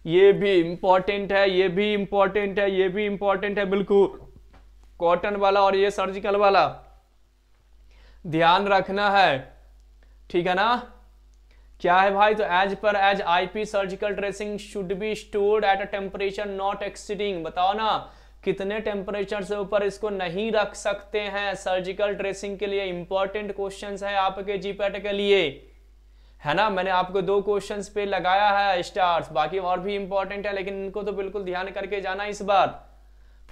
ये भी इम्पॉर्टेंट है ये भी इम्पॉर्टेंट है ये भी इम्पॉर्टेंट है बिल्कुल कॉटन वाला और ये सर्जिकल वाला ध्यान रखना है ठीक है ना क्या है भाई तो as per as IP surgical dressing should be stored at a temperature not exceeding बताओ ना कितने टेम्परेचर से ऊपर इसको नहीं रख सकते हैं सर्जिकल ड्रेसिंग के लिए इंपॉर्टेंट क्वेश्चंस है आपके जीपेट के लिए है ना मैंने आपको दो क्वेश्चंस पे लगाया है स्टार्स बाकी और भी इंपॉर्टेंट है लेकिन इनको तो बिल्कुल ध्यान करके जाना इस बार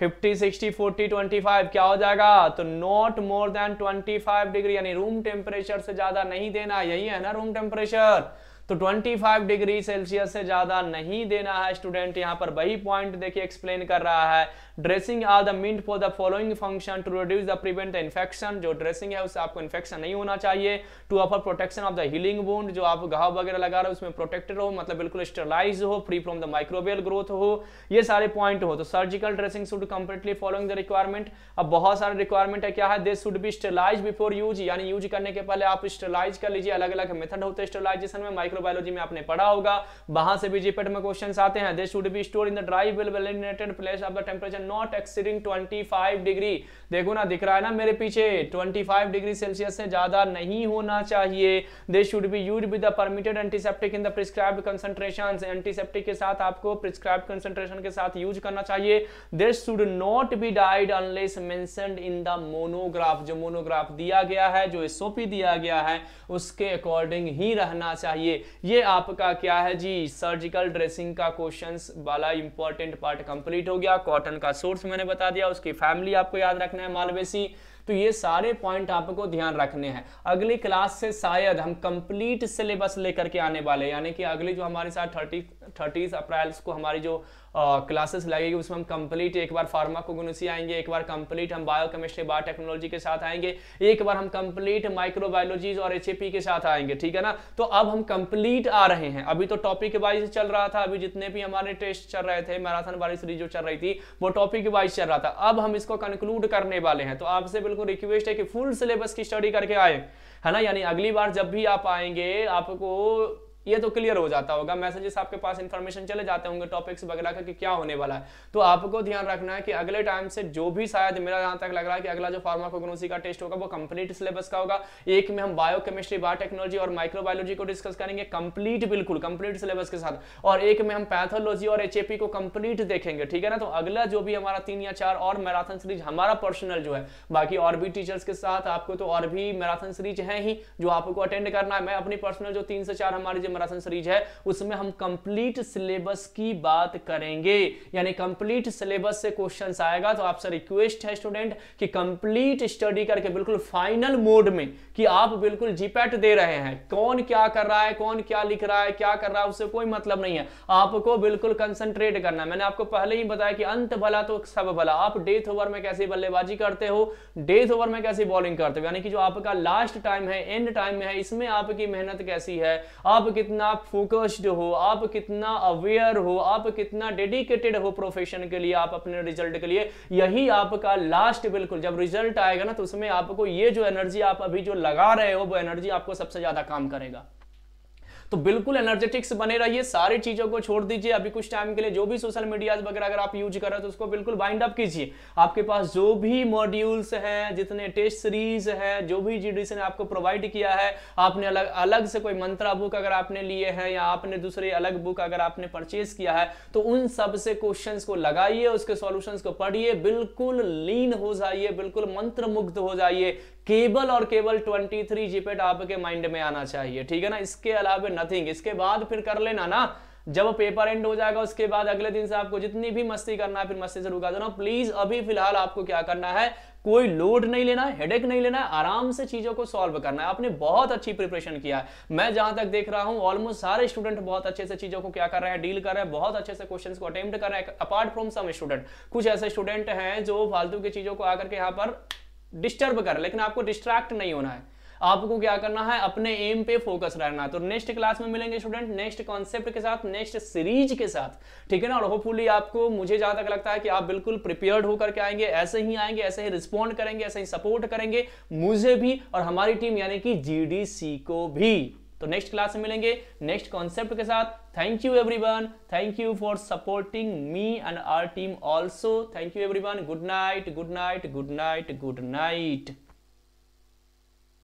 50, 60, 40, 25 क्या हो जाएगा तो नॉट मोर देन 25 डिग्री यानी रूम टेम्परेचर से ज्यादा नहीं देना यही है ना रूम टेम्परेचर तो 25 डिग्री सेल्सियस से ज्यादा नहीं देना है स्टूडेंट यहाँ पर वही पॉइंट देखिए एक्सप्लेन कर रहा है dressing are the mean for the following function to reduce the prevent the infection जो ड्रेसिंग है उससे आपको इन्फेक्शन नहीं होना चाहिए to offer protection of the healing wound जो आप घाव वगैरह लगा रहे हो उसमें प्रोटेक्टेड हो मतलब बिल्कुल स्टरलाइज हो free from the microbial growth हो ये सारे पॉइंट हो तो surgical dressing should completely following the requirement अब बहुत सारे रिक्वायरमेंट है क्या है this should be sterilize before use यानी यूज करने के पहले आप स्टरलाइज कर लीजिए अलग अलग मेथड होते हैं स्टरलाइजेशन में माइक्रोबायोलॉजी में आपने पढ़ा होगा वहां से भी जीपेट e में क्वेश्चन आते हैं this should be store in the dry well वेलिनेटेड place of the temperature not exceeding 25 degree देखो ना दिख रहा है ना मेरे पीछे 25 डिग्री सेल्सियस से ज़्यादा नहीं होना चाहिए they should be use with the permitted antiseptic in the prescribe concentration antiseptic के साथ आपको प्रिस्क्राइब कंसेंट्रेशन के साथ यूज करना चाहिए they should not be dyed unless mentioned in the monograph जो मोनोग्राफ दिया गया है जो एसओपी दिया गया है उसके अकॉर्डिंग ही रहना चाहिए ये आपका क्या है जी सर्जिकल ड्रेसिंग का क्वेश्चन वाला इंपॉर्टेंट पार्ट कंप्लीट हो गया कॉटन का सोर्स मैंने बता दिया उसकी फैमिली आपको याद रखना रखना है मालवेसी तो ये सारे पॉइंट आपको ध्यान रखने हैं अगली क्लास से शायद हम कंप्लीट सिलेबस लेकर के आने वाले यानी कि अगली जो हमारे साथ थर्टी थर्टीज अप्रैल को हमारी जो क्लासेस लगेगी उसमें हम कंप्लीट एक बार फार्माकोगनोसी आएंगे एक बार कंप्लीट हम बायोकेमिस्ट्री बायोटेक्नोलॉजी के साथ आएंगे एक बार हम कंप्लीट माइक्रोबायोलॉजीज और एच के साथ आएंगे ठीक है ना तो अब हम कंप्लीट आ रहे हैं अभी तो टॉपिक वाइज चल रहा था अभी जितने भी हमारे टेस्ट चल रहे थे मैराथन वाली सीरीज जो चल रही थी वो टॉपिक वाइज चल रहा था अब हम इसको कंक्लूड करने वाले हैं तो आपसे बिल्कुल रिक्वेस्ट है कि फुल सिलेबस की स्टडी करके आए है ना यानी अगली बार जब भी आप आएंगे आपको ये तो क्लियर हो जाता होगा मैसेजेस आपके पास इन्फॉर्मेशन चले जाते होंगे टॉपिक्स वगैरह का कि क्या होने वाला है तो आपको ध्यान रखना है कि अगले टाइम से जो भी शायद मेरा यहाँ तक लग रहा है कि अगला जो फार्माकोग्नोसी का टेस्ट होगा वो कंप्लीट सिलेबस का होगा एक में हम बायो केमिस्ट्री बायोटेक्नोलॉजी और माइक्रोबायोलॉजी को डिस्कस करेंगे कंप्लीट बिल्कुल कंप्लीट सिलेबस के साथ और एक में हम पैथोलॉजी और एच को कंप्लीट देखेंगे ठीक है ना तो अगला जो भी हमारा तीन या चार और मैराथन सीरीज हमारा पर्सनल जो है बाकी और भी टीचर्स के साथ आपको तो और भी मैराथन सीरीज है ही जो आपको अटेंड करना है मैं अपनी पर्सनल जो तीन से चार हमारी मैराथन सीरीज है उसमें हम कंप्लीट सिलेबस की बात करेंगे यानी कंप्लीट सिलेबस से क्वेश्चन आएगा तो आपसे रिक्वेस्ट है स्टूडेंट कि कंप्लीट स्टडी करके बिल्कुल फाइनल मोड में कि आप बिल्कुल जीपैट दे रहे हैं कौन क्या कर रहा है कौन क्या लिख रहा है क्या कर रहा है उससे कोई मतलब नहीं है आपको बिल्कुल कंसंट्रेट करना मैंने आपको पहले ही बताया कि अंत भला तो सब भला आप डेथ ओवर में कैसे बल्लेबाजी करते हो डेथ ओवर में कैसे बॉलिंग करते हो यानी कि जो आपका लास्ट टाइम है एंड टाइम है इसमें आपकी मेहनत कैसी है आप कितना फोकस्ड हो आप कितना अवेयर हो आप कितना डेडिकेटेड हो प्रोफेशन के लिए आप अपने रिजल्ट के लिए यही आपका लास्ट बिल्कुल जब रिजल्ट आएगा ना तो उसमें आपको ये जो एनर्जी आप अभी जो लगा रहे हो वो एनर्जी आपको सबसे ज्यादा काम करेगा तो बिल्कुल एनर्जेटिक्स बने रहिए सारी चीजों को छोड़ दीजिए अभी कुछ टाइम के लिए जो भी सोशल मीडिया वगैरह अगर आप यूज कर रहे हो तो उसको बिल्कुल बाइंड अप कीजिए आपके पास जो भी मॉड्यूल्स हैं जितने टेस्ट सीरीज है जो भी जीडीसी ने आपको प्रोवाइड किया है आपने अलग अलग से कोई मंत्रा बुक अगर आपने लिए है या आपने दूसरी अलग बुक अगर आपने परचेज किया है तो उन सबसे क्वेश्चन को लगाइए उसके सोल्यूशन को पढ़िए बिल्कुल लीन हो जाइए बिल्कुल मंत्र हो जाइए केबल और केबल 23 जीपेट आपके माइंड में आना चाहिए ठीक है ना इसके अलावा नथिंग इसके बाद फिर कर लेना ना जब पेपर एंड हो जाएगा उसके बाद अगले दिन से आपको जितनी भी मस्ती करना है फिर मस्ती से रुका देना प्लीज अभी फिलहाल आपको क्या करना है कोई लोड नहीं लेना है हेडेक नहीं लेना है आराम से चीजों को सॉल्व करना है आपने बहुत अच्छी प्रिपरेशन किया है मैं जहां तक देख रहा हूं ऑलमोस्ट सारे स्टूडेंट बहुत अच्छे से चीजों को क्या कर रहे हैं डील कर रहे हैं बहुत अच्छे से क्वेश्चंस को अटेम्प्ट कर रहे हैं अपार्ट फ्रॉम सम स्टूडेंट कुछ ऐसे स्टूडेंट हैं जो फालतू की चीजों को आकर के यहाँ पर डिस्टर्ब कर लेकिन आपको डिस्ट्रैक्ट नहीं होना है आपको क्या करना है अपने एम पे फोकस रहना है तो नेक्स्ट क्लास में मिलेंगे स्टूडेंट नेक्स्ट कॉन्सेप्ट के साथ नेक्स्ट सीरीज के साथ ठीक है ना और होपफुली आपको मुझे जहां तक लगता है कि आप बिल्कुल प्रिपेयर्ड होकर के आएंगे ऐसे ही आएंगे ऐसे ही रिस्पॉन्ड करेंगे ऐसे ही सपोर्ट करेंगे मुझे भी और हमारी टीम यानी कि जी को भी तो नेक्स्ट क्लास में मिलेंगे नेक्स्ट कॉन्सेप्ट के साथ thank you everyone thank you for supporting me and our team also thank you everyone good night good night good night good night